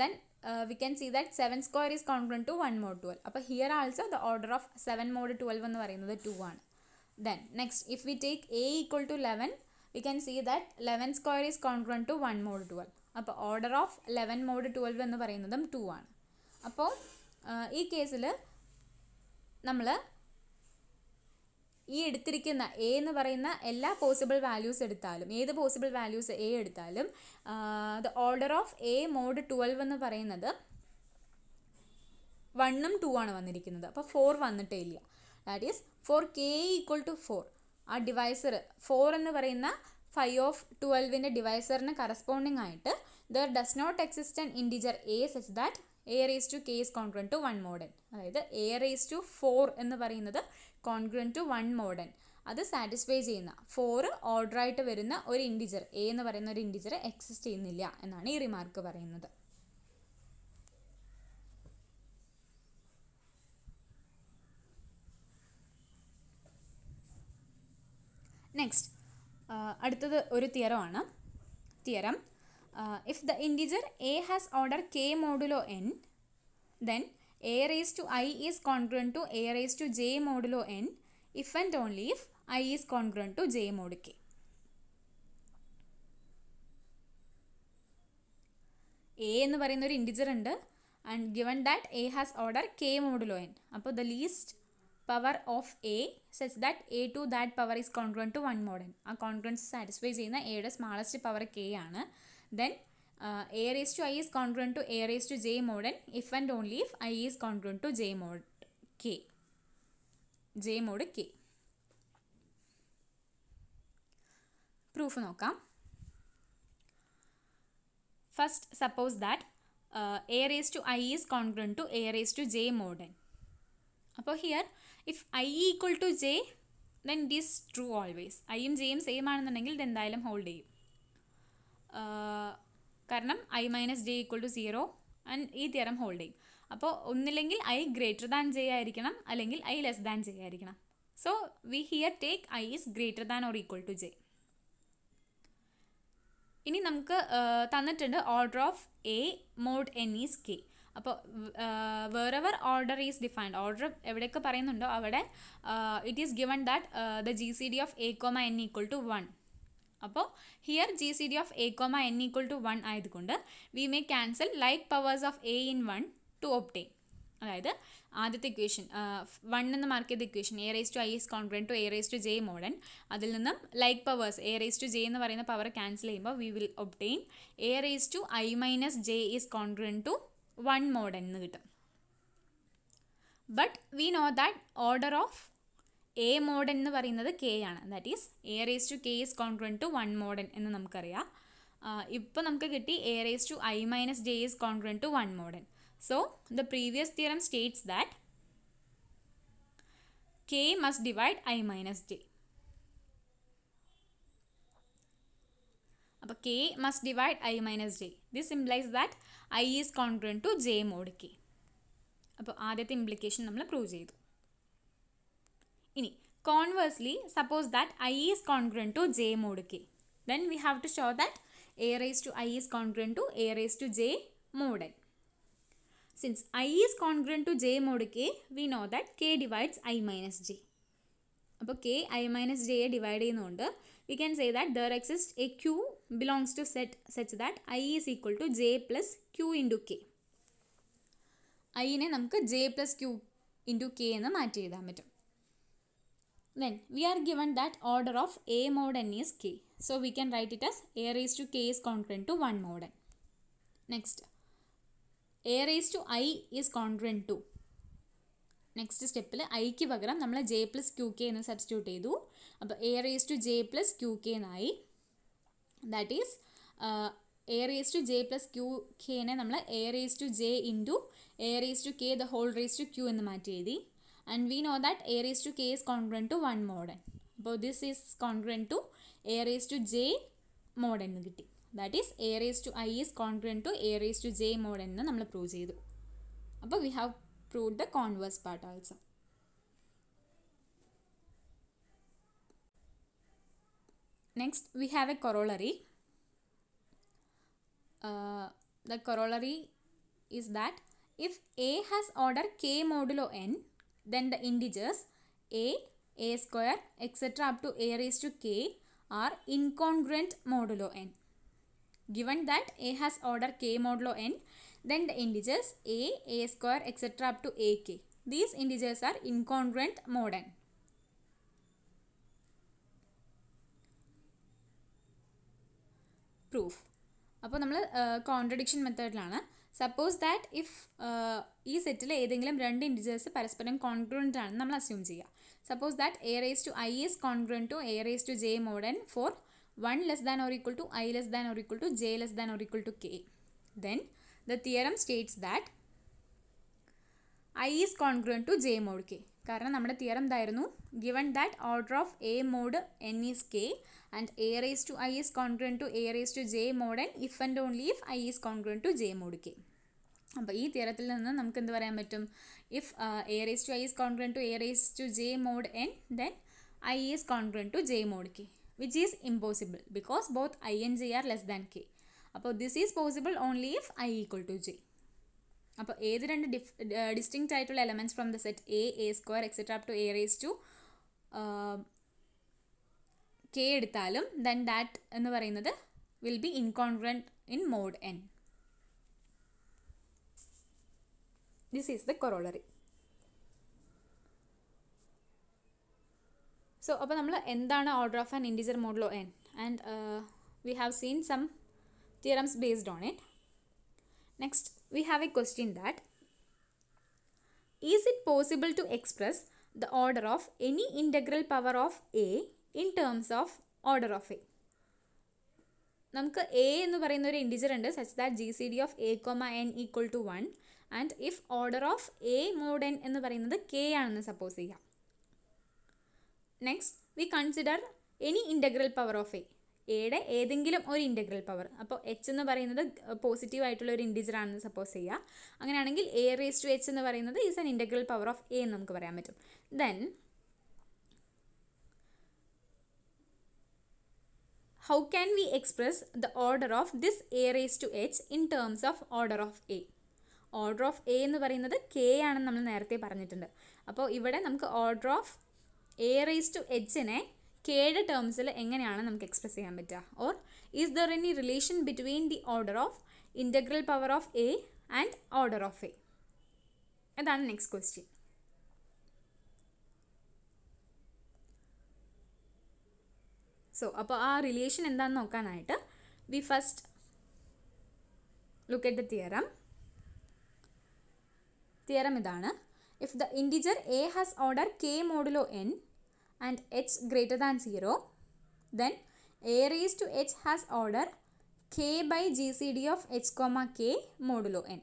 then uh, we can see that 7 square is congruent to 1 mod 12. അപ്പോൾ here also the order of 7 mod 12 എന്ന് പറയുന്നത് 2 ആണ് then next if we take a equal to 11 we can see that 11 square is congruent to 1 mod 12. അപ്പോൾ order of 11 mod 12 എന്ന് പറയുന്നതും 2 ആണ് അപ്പോൾ case കേസിൽ നമ്മൾ ഈ എടുത്തിരിക്കുന്ന എ എന്ന് പറയുന്ന എല്ലാ പോസിബിൾ വാല്യൂസ് എടുത്താലും ഏത് പോസിബിൾ വാല്യൂസ് എ എടുത്താലും the order of a mod twelve എന്ന് പറയുന്നത് വണ്ണും ടു ആണ് വന്നിരിക്കുന്നത് അപ്പോൾ ഫോർ വന്നിട്ടേ ഇല്ല that is for k equal to four ആ ഡിവൈസർ ഫോർ എന്ന് പറയുന്ന ഫൈവ് ഓഫ് ട്വൽവിൻ്റെ ഡിവൈസറിന് കറസ്പോണ്ടിങ് ആയിട്ട് there does not exist an integer a such that a raise to K is congruent to one mod n അതായത് എ റേസ് ടു ഫോർ എന്ന് പറയുന്നത് കോൺഗ്രൻ ടു വൺ മോഡൻ അത് സാറ്റിസ്ഫൈ ചെയ്യുന്ന ഫോർ ഓർഡറായിട്ട് വരുന്ന ഒരു ഇൻഡിജർ എ എന്ന് പറയുന്ന ഒരു ഇൻഡിജർ എക്സിസ്റ്റ് ചെയ്യുന്നില്ല എന്നാണ് ഈ റിമാർക്ക് പറയുന്നത് നെക്സ്റ്റ് അടുത്തത് ഒരു തിയറമാണ് theorem Uh, if the integer a has order k modulo n, then a raised to i is congruent to a raised to j modulo n if and only if i is congruent to j mod k. A എന്ന് പറയുന്ന ഒരു ഇൻഡിജർ ഉണ്ട് and given that a has order k modulo n അപ്പോൾ the least power of a such that a to that power is congruent to one mod n ആ കോൺഗ്രൻസ് സാറ്റിസ്ഫൈ ചെയ്യുന്ന എയുടെ സ്മാളസ്റ്റ് പവർ കെ ആണ് then uh, a raised to i is congruent to a raised to j mod n if and only if i is congruent to j mod k j mod k proof നോക്കാം first suppose that a raise to i is congruent to a raise to j mod n അപ്പോൾ here if i equal to j then it is true always ഐയും ജെയും സെയിം ആണെന്നുണ്ടെങ്കിൽ ഇത് എന്തായാലും ഹോൾഡ് ചെയ്യും കാരണം i minus j equal to zero and ഈ തിയറം ഹോൾഡ് ചെയ്യും അപ്പോൾ ഒന്നില്ലെങ്കിൽ ഐ ഗ്രേറ്റർ ദാൻ ജെ ആയിരിക്കണം അല്ലെങ്കിൽ ഐ ലെസ് ദാൻ ജെ ആയിരിക്കണം so we here take I is greater than or equal to j ഇനി നമുക്ക് തന്നിട്ടുണ്ട് order of a mod n is k അപ്പോൾ wherever order is defined order എവിടെയൊക്കെ പറയുന്നുണ്ടോ അവിടെ it is given that the G C D of A comma n equal to one അപ്പോൾ here G C D of A comma n equal to one ആയതുകൊണ്ട് we may cancel like powers of a in one to obtain അതായത് ആദ്യത്തെ ഇക്വേഷൻ വൺ എന്ന് മാർക്ക് ചെയ്ത equation a raise to i is congruent to a raise to j mod n അതിൽ നിന്നും like powers a raise to j എന്ന് പറയുന്ന പവർ ക്യാൻസൽ ചെയ്യുമ്പോൾ we will obtain a raise to i minus j is congruent to one mod n എന്ന് കിട്ടും but we know that order of a mod n എന്ന് പറയുന്നത് കെ ആണ് that is a raise to K is congruent to one mod n എന്ന് നമുക്കറിയാം ഇപ്പോൾ നമുക്ക് കിട്ടി a raise to i minus j is congruent to one mod n so the previous theorem states that k must divide i minus j അപ്പോൾ k must divide i minus j this implies that i is congruent to j mod k അപ്പോൾ ആദ്യത്തെ ഇംപ്ലിക്കേഷൻ നമ്മൾ പ്രൂവ് ചെയ്തു Conversely, suppose that i is congruent to j mod k. Then we have to show that a raised to i is congruent to a raised to j mod n. Since i is congruent to j mod k, we know that k divides i minus j. അപ്പോൾ കെ ഐ മൈനസ് ജെയെ ഡിവൈഡ് ചെയ്യുന്നുണ്ട് we can say that there exist a q belongs to set such that i is equal to j plus q into k ഐനെ നമുക്ക് j plus q into k എന്ന് മാറ്റി എഴുതാൻ പറ്റും Then we are given that order of A mod n is k. So we can write it as A raised to k is congruent to 1 mod n. Next, A raised to i is congruent to next സ്റ്റെപ്പിൽ ഐക്ക് പകരം നമ്മൾ ജെ പ്ലസ് ക്യു കെ എന്ന് സബ്സ്റ്റിറ്റ്യൂട്ട് ചെയ്തു അപ്പോൾ a raise to j plus q k എന്നായി that is a raise to j plus q കെനെ നമ്മൾ a raise to j into a raise to k the whole raise to q എന്ന് മാറ്റി എഴുതി and we know that a raised to k is congruent to 1 mod n. But this is congruent to a raised to j mod n. That is a raised to i is congruent to a raised to j mod n. But we have proved the converse part also. Next, we have a corollary. Uh, the corollary is that if A has order K modulo N, then the integers a, a square, etc. up to a raised to k are incongruent modulo n. Given that a has order k modulo n, then the integers a, a square, etc. up to ak. These integers are incongruent mod n. Proof. പ്രൂഫ് a contradiction method Lana. Suppose that if ഈ സെറ്റിലെ ഏതെങ്കിലും രണ്ട് ഇൻഡിജേഴ്സ് പരസ്പരം കോൺഗ്രൻറ്റ് ആണ് നമ്മൾ അസ്യൂം ചെയ്യുക suppose that a raise to i is congruent to a raise to j mod n for one less than or equal to i less than or equal to j less than or equal to k then the theorem states that i is congruent to j mod k കാരണം നമ്മുടെ തിയറം എന്തായിരുന്നു given that order of a mod n is k and uh, a raised to i is congruent to a raised to j mod n if and only if i is congruent to j mod k അപ്പോൾ ഈ തിയറത്തിൽ നിന്ന് നമുക്ക് എന്ത് പറയാൻ പറ്റും if a raise to i is congruent to a raise to j mod n then i is congruent to j mod k which is impossible because both i and j are less than k അപ്പോൾ this is possible only if i equal to j അപ്പോൾ ഏത് രണ്ട് ഡിഫ് ഡിസ്റ്റിങ്റ്റ് uh, ആയിട്ടുള്ള elements from the set a a square etcetera to a raise to k eduthalum then that ennu parayunnathu will be incongruent in mod n this is the corollary so appo n endana order of an integer modulo n and uh, we have seen some theorems based on it next we have a question that is it possible to express the order of any integral power of a in terms of order of a നമുക്ക് എ എന്ന് പറയുന്ന ഒരു ഇൻഡിജർ ഉണ്ട് such that G C D of A comma n equal to one and if order of a mod n എന്ന് പറയുന്നത് കെ ആണെന്ന് സപ്പോസ് ചെയ്യാം next we consider any integral power of a എയുടെ ഏതെങ്കിലും ഒരു ഇൻ്റഗ്രൽ പവർ അപ്പോൾ എച്ച് എന്ന് പറയുന്നത് പോസിറ്റീവ് uh, ആയിട്ടുള്ള ഒരു ഇൻഡിജർ ആണെന്ന് സപ്പോസ് ചെയ്യുക അങ്ങനെയാണെങ്കിൽ എ റേസ് ടു എച്ച് എന്ന് പറയുന്നത് is an integral power of a എന്ന് നമുക്ക് പറയാൻ പറ്റും then how can we express the order of this a raise to h in terms of order of a order of a എന്ന് പറയുന്നത് കെ ആണെന്ന് നമ്മൾ നേരത്തെ പറഞ്ഞിട്ടുണ്ട് അപ്പോൾ ഇവിടെ നമുക്ക് order of a raise to എച്ചിനെ കെയുടെ ടേംസിൽ എങ്ങനെയാണ് നമുക്ക് എക്സ്പ്രസ് ചെയ്യാൻ പറ്റുക or is there any relation between the order of integral power of a and order of a അതാണ് നെക്സ്റ്റ് ക്വസ്റ്റ്യൻ സോ അപ്പോൾ ആ റിലേഷൻ എന്താണെന്ന് നോക്കാനായിട്ട് we first look at the theorem theorem ഇതാണ് if the integer a has order k modulo n and h greater than zero then A raise to h has order k by G C D of H comma k modulo n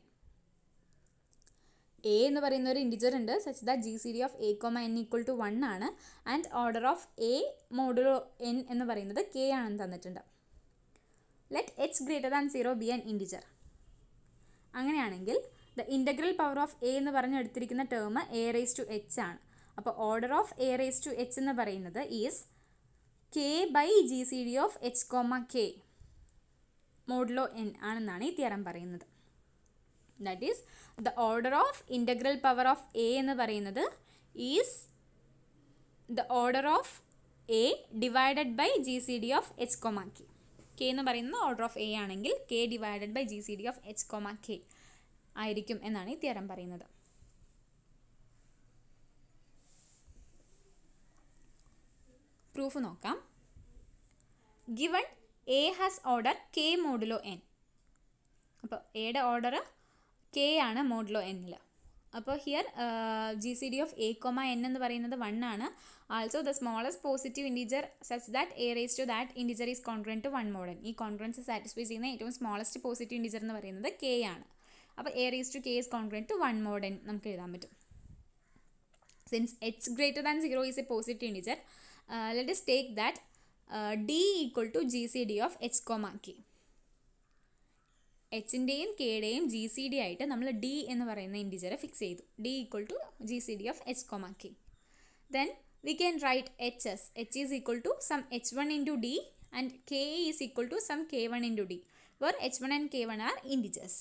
a എന്ന് പറയുന്ന ഒരു ഇൻഡിജർ ഉണ്ട് such that G C D of A comma n equal to one ആണ് and order of a modulo n എന്ന് പറയുന്നത് കെ ആണെന്ന് തന്നിട്ടുണ്ട് let h greater than zero be an integer അങ്ങനെയാണെങ്കിൽ the integral power of a എന്ന് പറഞ്ഞ് എടുത്തിരിക്കുന്ന term a raise to h ആണ് അപ്പോൾ order of a raise to h എന്ന് പറയുന്നത് is k by G C D of H comma k modulo n ആണെന്നാണ് ഈ തിയറം പറയുന്നത് that is the order of integral power of a എന്ന് പറയുന്നത് is the order of a divided by G C D of h comma k k എന്ന് പറയുന്നത് ഓർഡർ ഓഫ് എ ആണെങ്കിൽ k divided by G C D of h comma k ആയിരിക്കും എന്നാണ് ഈ തിയറം പറയുന്നത് പ്രൂഫ് നോക്കാം given a has order k modulo n അപ്പോൾ എയുടെ ഓർഡർ കെ ആണ് മോഡലോ എന്നിൽ അപ്പോൾ here G C D of a comma n എന്ന് പറയുന്നത് വൺ ആണ് also the smallest positive integer such that a raise to that integer is congruent to one mod n ഈ കോൺഗ്രൻസ് സാറ്റിസ്ഫൈ ചെയ്യുന്ന ഏറ്റവും സ്മോളസ്റ്റ് പോസിറ്റീവ് ഇൻഡിജർ എന്ന് പറയുന്നത് കെ ആണ് അപ്പോൾ a raise to k is congruent to one mod n നമുക്ക് എഴുതാൻ പറ്റും since h greater than zero is a positive integer let us take that d equal to G C D of H comma k എച്ചിൻ്റെയും കെയുടെയും ജി സി ഡി ആയിട്ട് നമ്മൾ ഡി എന്ന് പറയുന്ന ഇൻറ്റിജറെ ഫിക്സ് ചെയ്തു d equal to G C D of h comma k then we can write h as h is equal to some H one into D and K is equal to some K one into D where H one and K one are integers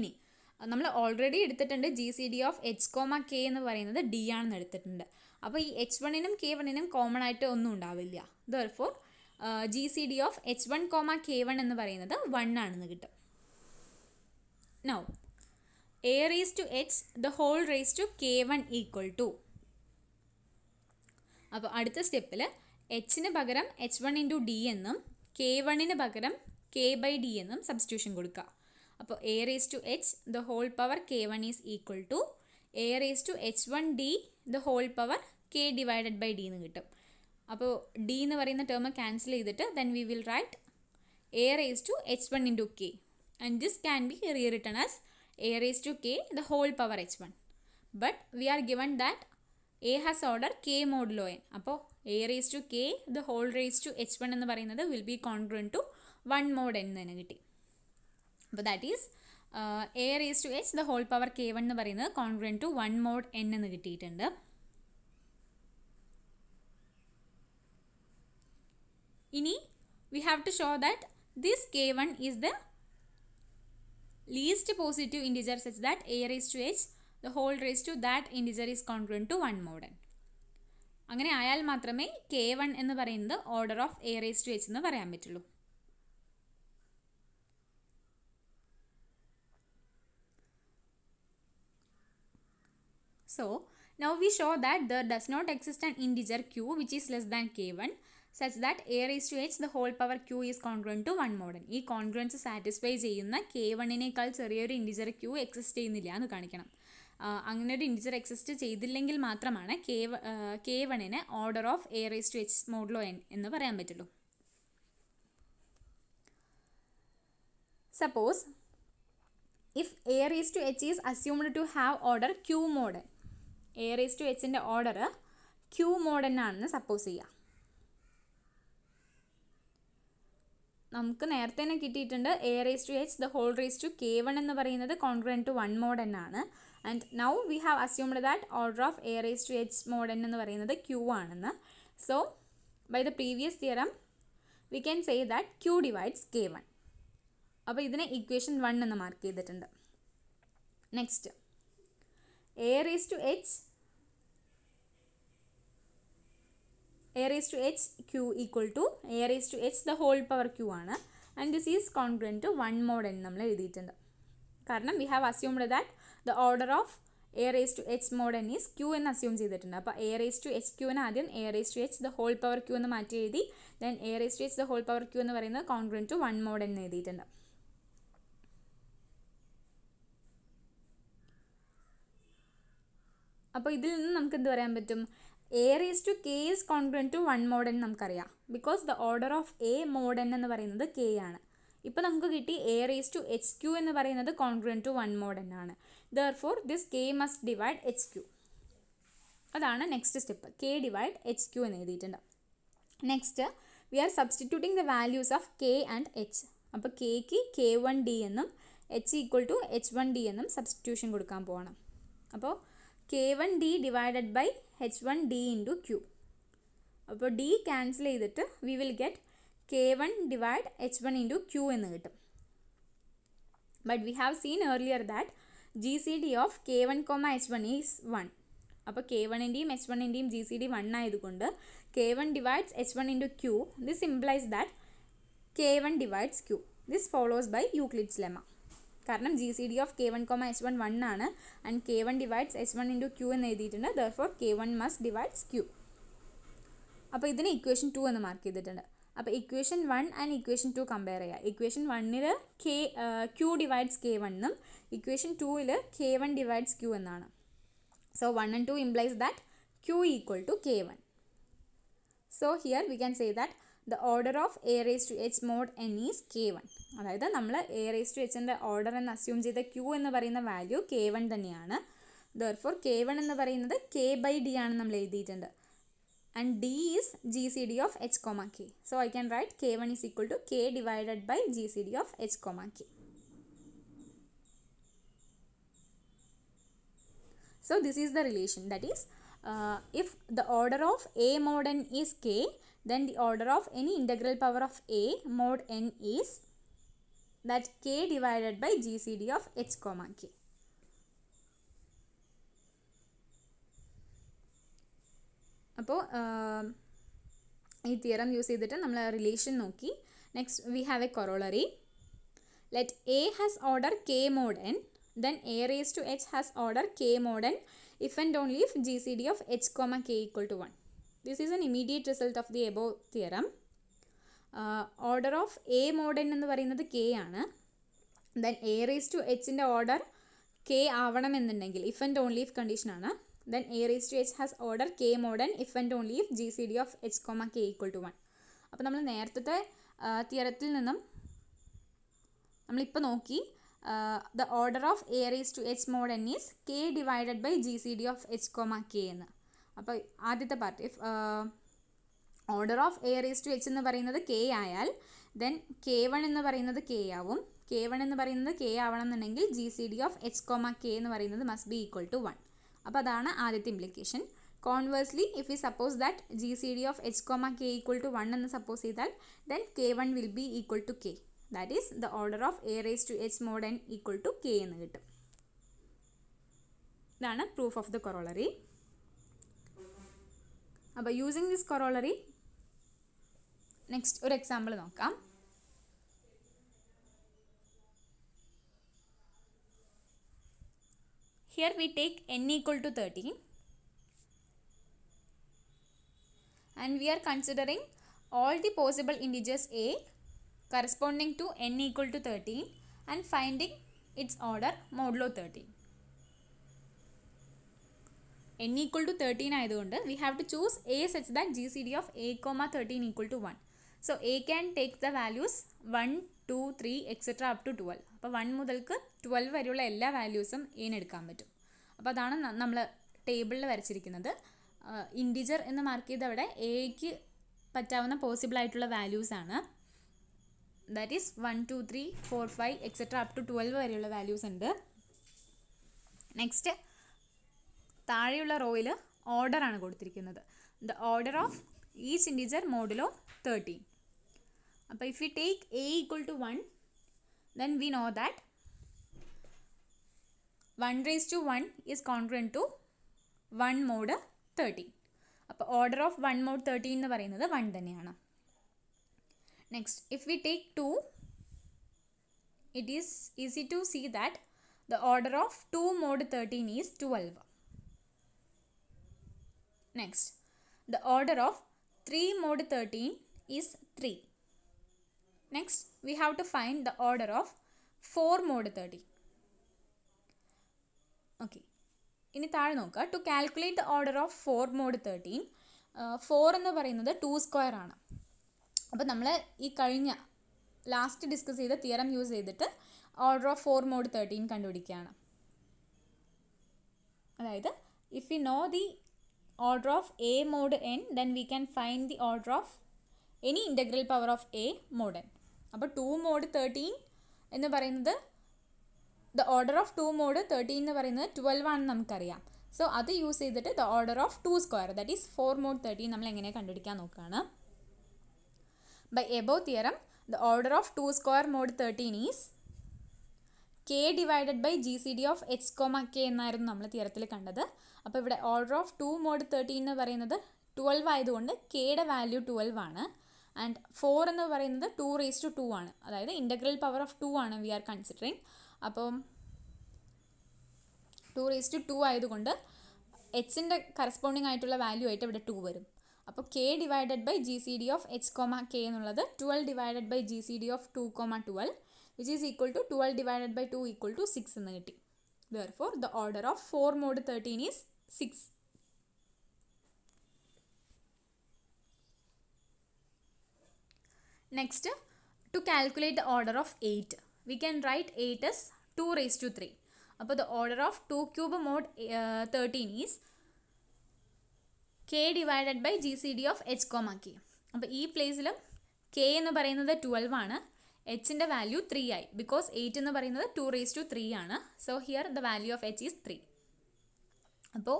ഇനി നമ്മൾ ഓൾറെഡി എടുത്തിട്ടുണ്ട് G C D of H comma K എന്ന് പറയുന്നത് ഡി ആണെന്ന് എടുത്തിട്ടുണ്ട് അപ്പോൾ ഈ എച്ച് വണ്ണിനും കെ വണ്ണിനും കോമൺ ആയിട്ട് ഒന്നും ഉണ്ടാവില്ല therefore G C D of H one comma K one എന്ന് പറയുന്നത് വൺ ആണെന്ന് കിട്ടും now a raise to h the whole raise to k one equal to അപ്പോൾ അടുത്ത സ്റ്റെപ്പിൽ എച്ചിന് പകരം എച്ച് വൺ ഇൻറ്റു ഡി എന്നും കെ വണ്ണിന് പകരം കെ ബൈ ഡി എന്നും സബ്സ്റ്റിറ്റ്യൂഷൻ കൊടുക്കുക അപ്പോൾ a raise to h the whole power k one is equal to a raise to h one d the whole power k divided by d എന്ന് കിട്ടും അപ്പോൾ ഡി എന്ന് പറയുന്ന ടേം ക്യാൻസൽ ചെയ്തിട്ട് then we will write a raise to h one into k and this can be rewritten as a raise to k the whole power h one but we are given that a has order k modulo n അപ്പോൾ a raise to k the whole raise to h one എന്ന് പറയുന്നത് will be congruent to one mod എന്ന് തന്നെ കിട്ടി അപ്പോൾ that is a raise to h the whole power k one എന്ന് പറയുന്നത് congruent to one mod n എന്ന് കിട്ടിയിട്ടുണ്ട് Ini we have to show that this k1 is the least positive integer such that a raised to h the whole raised to that integer is congruent to 1 mod n. Angane ayal matrame k1 ennu parayunnathu order of a raised to h ennu parayan So, now we show that there does not exist an integer q which is less than k1 such that a raise to h the whole power q is congruent to one modulo ഈ കോൺഗ്രൻസ് സാറ്റിസ്ഫൈ ചെയ്യുന്ന കെ വണ്ണിനേക്കാൾ ചെറിയൊരു ഇൻഡിജർ ക്യൂ എക്സിസ്റ്റ് ചെയ്യുന്നില്ല എന്ന് കാണിക്കണം അങ്ങനെ ഒരു ഇൻഡിജർ എക്സിസ്റ്റ് ചെയ്തില്ലെങ്കിൽ മാത്രമാണ് കെ കെ വണ്ണിന് order of a raise to h modulo n എന്ന് പറയാൻ പറ്റുള്ളൂ suppose if a raise to h is assumed to have order q modulo a raise to എച്ചിൻ്റെ ഓർഡർ ക്യൂ മോഡൻ ആണെന്ന് സപ്പോസ് ചെയ്യാം നമുക്ക് നേരത്തെ തന്നെ കിട്ടിയിട്ടുണ്ട് a raise to h the whole raise to k one എന്ന് പറയുന്നത് കോൺഗ്രൻ ടു വൺ മോഡൻ ആണ് and now we have assumed that order of a raise to h mod n എന്ന് പറയുന്നത് ക്യൂ ആണെന്ന് so by the previous theorem we can say that q divides K one അപ്പോൾ ഇതിനെ ഇക്വേഷൻ വൺ എന്ന് മാർക്ക് ചെയ്തിട്ടുണ്ട് next a raise to h a raise to H q equal to a raise to h the whole power q ആണ് and this is congruent to one mod എന്ന് നമ്മൾ എഴുതിയിട്ടുണ്ട് കാരണം we have assumed that the order of a raise to h mod n is q എന്ന് അസ്യൂം ചെയ്തിട്ടുണ്ട് അപ്പോൾ എ റേസ് ടു എച്ച് ക്യൂവിന് ആദ്യം a raise to h the whole power q എന്ന് മാറ്റി എഴുതി then A raise to h the whole power q എന്ന് പറയുന്നത് കോൺഗ്രൻ ടു വൺ മോഡ് എന്ന് എഴുതിയിട്ടുണ്ട് അപ്പോൾ ഇതിൽ നിന്ന് നമുക്ക് എന്ത് പറയാൻ പറ്റും a raise to K is congruent to one mod n നമുക്കറിയാം because the order of a mod n എന്ന് പറയുന്നത് കെ ആണ് ഇപ്പോൾ നമുക്ക് കിട്ടി a raise to H Q എന്ന് പറയുന്നത് കോൺഗ്രൻ ടു വൺ മോഡൻ ആണ് therefore this K must divide H Q അതാണ് next step K divide H Q എന്ന് എഴുതിയിട്ടുണ്ട് next we are substituting the values of K and H അപ്പോൾ കെക്ക് കെ വൺ ഡി എന്നും h equal to h one d എന്നും സബ്സ്റ്റിറ്റ്യൂഷൻ കൊടുക്കാൻ പോകണം അപ്പോൾ k one d divided by h one d into q അപ്പോൾ ഡി ക്യാൻസൽ ചെയ്തിട്ട് we will get k one divide h one into Q എന്ന് കിട്ടും but we have seen earlier that G C D of K one comma H one is one അപ്പോൾ കെ വണ്ണിൻ്റെയും എച്ച് വണ്ണിൻ്റെയും ജി സി ഡി വൺ ആയതുകൊണ്ട് k one divides H one into Q this implies that K one divides Q this follows by Euclid's lemma കാരണം G C D of K one comma H one one ആണ് and K one divides H one into Q എന്ന് എഴുതിയിട്ടുണ്ട് therefore K one must divides Q അപ്പോൾ ഇതിന് ഇക്വേഷൻ ടു എന്ന് മാർക്ക് ചെയ്തിട്ടുണ്ട് അപ്പോൾ equation one and equation two compare ചെയ്യുക ഇക്വേഷൻ വണ്ണിൽ K Q divides K one എന്നും ഇക്വേഷൻ ടൂവിൽ കെ വൺ ഡിവൈഡ്സ് ക്യൂ എന്നാണ് so one and two implies that q equal to k one so here we can say that the order of a raise to h mod n is k one അതായത് നമ്മൾ എ റേസ് ടു എച്ചിൻ്റെ ഓർഡർ എന്ന് അസ്യൂം ചെയ്ത ക്യൂ എന്ന് പറയുന്ന വാല്യൂ കെ വൺ തന്നെയാണ് ദർഫോർ കെ വൺ എന്ന് പറയുന്നത് കെ ബൈ ഡി ആണ് നമ്മൾ എഴുതിയിട്ടുണ്ട് and d is G C D of H comma k so I can write k one is equal to k divided by G C D of H comma k so this is the relation that is uh, if the order of A mod n is k, then the order of any integral power of A mod n is that k divided by GCD of h comma k. അപ്പോൾ ee theorem use ചെയ്തിട്ട് നമ്മൾ relation nokki next we have a corollary let a has order k mod n then a raised to h has order k mod n if and only if G C D of H comma k equal to one this is an immediate result of the above theorem order of a mod n എന്ന് പറയുന്നത് കെ ആണ് ദെൻ എ റേസ് ടു എച്ചിൻ്റെ ഓർഡർ കെ ആവണമെന്നുണ്ടെങ്കിൽ ഇഫ് ആൻഡ് ഓൺലി ഇഫ് കണ്ടീഷനാണ് then A raise to h has order k mod n if and only if G C D of H comma k equal to one അപ്പോൾ നമ്മൾ നേരത്തെ തിയറത്തിൽ uh, നിന്നും നമ്മളിപ്പോൾ നോക്കി the order of a raise to h mod n is k divided by G C D of H comma K എന്ന് അപ്പോൾ ആദ്യത്തെ part if order of a raise to h എന്ന് പറയുന്നത് കെ ആയാൽ ദെൻ കെ വൺ എന്ന് പറയുന്നത് കെ ആവും കെ വൺ എന്ന് പറയുന്നത് കെ ആവണം എന്നുണ്ടെങ്കിൽ G C D of H comma K എന്ന് പറയുന്നത് must be equal to one അപ്പോൾ അതാണ് ആദ്യത്തെ implication conversely if you suppose that G C D of H comma k equal to one എന്ന് സപ്പോസ് ചെയ്താൽ then k one will be equal to k that is the order of a raised to h mod n equal to k in it. That is proof of the corollary. Now, using this corollary, next, our example. now come. Here we take n equal to 13 and we are considering all the possible integers a corresponding to n equal to 13 and finding its order modulo 13. n equal to 13 either under, we have to choose a such that gcd of a comma 13 equal to 1. So a can take the values 1, 2, 3 etc up to 12. Appa 1 mudalku 12 varyula ella values um a nedukkan pattum. Appa adana nammal table la uh, integer in the market avade a ki possible values aanu that is one two three four five etcetera up to twelve വരെയുള്ള വാല്യൂസ് ഉണ്ട് നെക്സ്റ്റ് താഴെയുള്ള റോയിൽ ഓർഡർ ആണ് കൊടുത്തിരിക്കുന്നത് ദ ഓർഡർ ഓഫ് ഈ സിൻഡിജർ മോഡലോ തേർട്ടീൻ അപ്പോൾ if you take a equal to one then we know that one raise to one is congruent to one mod thirteen അപ്പോൾ order of one mod thirteen എന്ന് പറയുന്നത് വൺ തന്നെയാണ് Next, if we take 2, it is easy to see that the order of 2 mod 13 is 12. Next, the order of 3 mod 13 is 3. Next, we have to find the order of 4 mod 13. Okay. ഇനി To calculate the order of four of four uh, 4 thirteen four എന്ന് പറയുന്നത് ടു സ്ക്വയർ ആണ് അപ്പോൾ നമ്മൾ ഈ കഴിഞ്ഞ ലാസ്റ്റ് ഡിസ്കസ് ചെയ്ത തിയറം യൂസ് ചെയ്തിട്ട് order of four mod thirteen കണ്ടുപിടിക്കുകയാണ് അതായത് if you know the order of a mod n then we can find the order of any integral power of a mod n അപ്പോൾ ടു മോഡ് തേർട്ടീൻ എന്ന് പറയുന്നത് the order of two mod thirteen എന്ന് പറയുന്നത് ട്വൽവ് ആണെന്ന് നമുക്കറിയാം സോ അത് യൂസ് ചെയ്തിട്ട് the order of two square that is four mod thirteen നമ്മൾ എങ്ങനെ കണ്ടുപിടിക്കാൻ നോക്കുകയാണ് By above theorem, the order of 2 square മോഡ് 13 is k divided by G C D of H comma k എന്നായിരുന്നു നമ്മൾ തിയറത്തിൽ കണ്ടത് അപ്പോൾ ഇവിടെ order of two mod thirteen എന്ന് പറയുന്നത് ട്വൽവ് ആയതുകൊണ്ട് കെയുടെ വാല്യൂ ട്വൽവ് ആണ് ആൻഡ് ഫോർ എന്ന് പറയുന്നത് ടു റേസ് ടു ടു ആണ് അതായത് ഇൻ്റഗ്രൽ പവർ ഓഫ് ടു ആണ് വി ആർ കൺസിഡറിങ് അപ്പം ടു റേസ് ടു ടു ആയതുകൊണ്ട് എച്ചിൻ്റെ കറസ്പോണ്ടിങ് ആയിട്ടുള്ള വാല്യൂ ആയിട്ട് ഇവിടെ ടു വരും അപ്പോൾ k divided by G C D of H comma k എന്നുള്ളത് twelve divided by G C D of two comma twelve which is equal to twelve divided by two equal to six എന്ന് കിട്ടി therefore the order of four mod thirteen is six next to calculate the order of eight we can write eight as two raise to three അപ്പോൾ the order of two cube mod thirteen is k divided by G C D of H comma k അപ്പോൾ ഈ പ്ലേസിലും കെ എന്ന് പറയുന്നത് ട്വൽവ് ആണ് എച്ചിൻ്റെ വാല്യൂ ത്രീ ആയി ബിക്കോസ് എയ്റ്റ് എന്ന് പറയുന്നത് ടു റേസ് ടു ത്രീ ആണ് so here the value of h is three അപ്പോൾ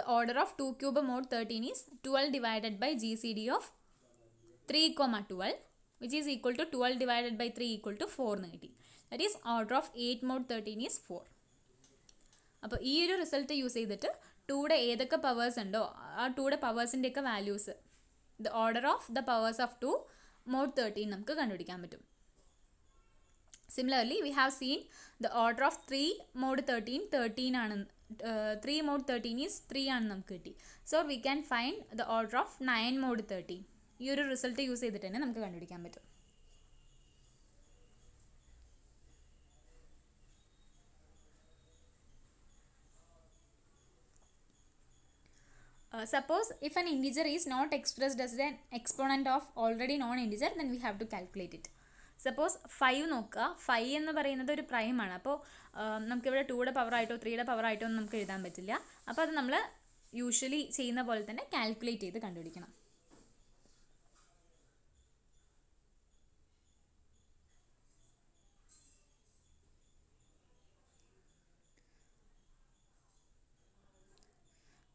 the order of two cube mod thirteen is twelve divided by G C D of three comma twelve which is equal to twelve divided by three equal to four എന്ന് കിട്ടി that is order of eight mod thirteen is four അപ്പോൾ ഈ ഒരു റിസൾട്ട് യൂസ് ചെയ്തിട്ട് ടൂടെ ഏതൊക്കെ പവേഴ്സ് ഉണ്ടോ ആ ടൂടെ പവേഴ്സിൻ്റെയൊക്കെ values the order of the powers of two mod thirteen നമുക്ക് കണ്ടുപിടിക്കാൻ പറ്റും similarly we have seen the order of three mod thirteen thirteen ആണ് three mod thirteen is three ആണ് നമുക്ക് കിട്ടി so we can find the order of nine mod thirteen ഈ ഒരു റിസൾട്ട് യൂസ് ചെയ്തിട്ട് തന്നെ നമുക്ക് കണ്ടുപിടിക്കാൻ പറ്റും suppose uh, if if integer is not expressed as as an of already known integer then we have to calculate it suppose five നോക്കുക ഫൈവ് എന്ന് പറയുന്നത് ഒരു പ്രൈമാണ് അപ്പോൾ uh, നമുക്കിവിടെ ടൂയുടെ പവറായിട്ടോ ത്രീയുടെ പവറായിട്ടോ ഒന്നും നമുക്ക് എഴുതാൻ പറ്റില്ല അപ്പോൾ അത് നമ്മൾ യൂഷ്വലി ചെയ്യുന്ന പോലെ തന്നെ കാൽക്കുലേറ്റ് ചെയ്ത് കണ്ടുപിടിക്കണം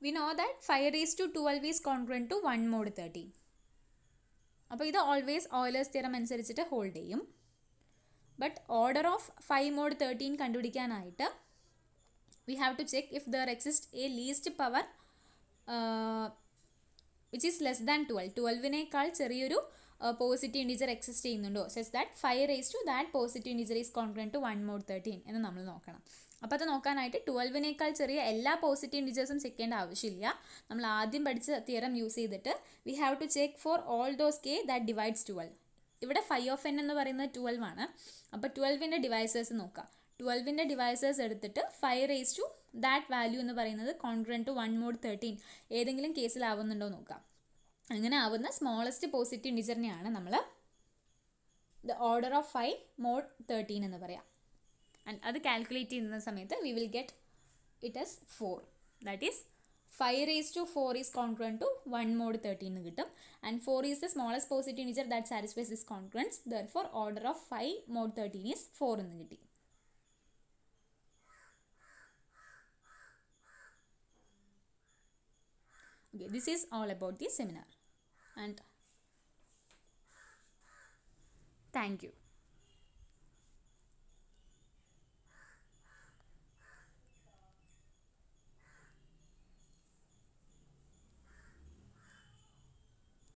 we know that five raise to twelve is congruent to one mod thirty അപ്പോൾ ഇത് ഓൾവേസ് ഓയിലേഴ്സ് തീരം അനുസരിച്ചിട്ട് ഹോൾഡ് ചെയ്യും but order of five mod thirteen കണ്ടുപിടിക്കാനായിട്ട് we have to check if there exist a least power which is less than twelve ട്വൽവിനേക്കാൾ ചെറിയൊരു പോസിറ്റീവ് ഇൻഡിജർ എക്സിസ്റ്റ് ചെയ്യുന്നുണ്ടോ such that five raise to that positive integer is congruent to one mod thirteen എന്ന് നമ്മൾ നോക്കണം അപ്പോൾ അത് നോക്കാനായിട്ട് ട്വൽവിനേക്കാൾ ചെറിയ എല്ലാ പോസിറ്റീവ് ഇൻഡിജേഴ്സും ചെക്ക് ചെയ്യേണ്ട ആവശ്യമില്ല നമ്മൾ ആദ്യം പഠിച്ച തിയറം യൂസ് ചെയ്തിട്ട് we have to check for all those k that divides twelve ഇവിടെ ഫൈവ് ഓഫ് എൻ എന്ന് പറയുന്നത് ട്വൽവ് ആണ് അപ്പോൾ ട്വൽവിൻ്റെ ഡിവൈസേഴ്സ് നോക്കാം ട്വൽവിൻ്റെ ഡിവൈസേഴ്സ് എടുത്തിട്ട് five raise to that value എന്ന് പറയുന്നത് congruent to one mod thirteen ഏതെങ്കിലും കേസിലാവുന്നുണ്ടോ നോക്കാം അങ്ങനെ ആവുന്ന സ്മോളസ്റ്റ് പോസിറ്റീവ് ഇൻഡിജറിനെയാണ് നമ്മൾ the order of five mod thirteen എന്ന് പറയാം and other calculate in the samayata, we will get it as 4. That is 5 raised to 4 is congruent to 1 mod 13. And 4 is the smallest positive integer that satisfies this congruence. Therefore, order of 5 mod 13 is 4. Okay, this is all about the seminar. And thank you.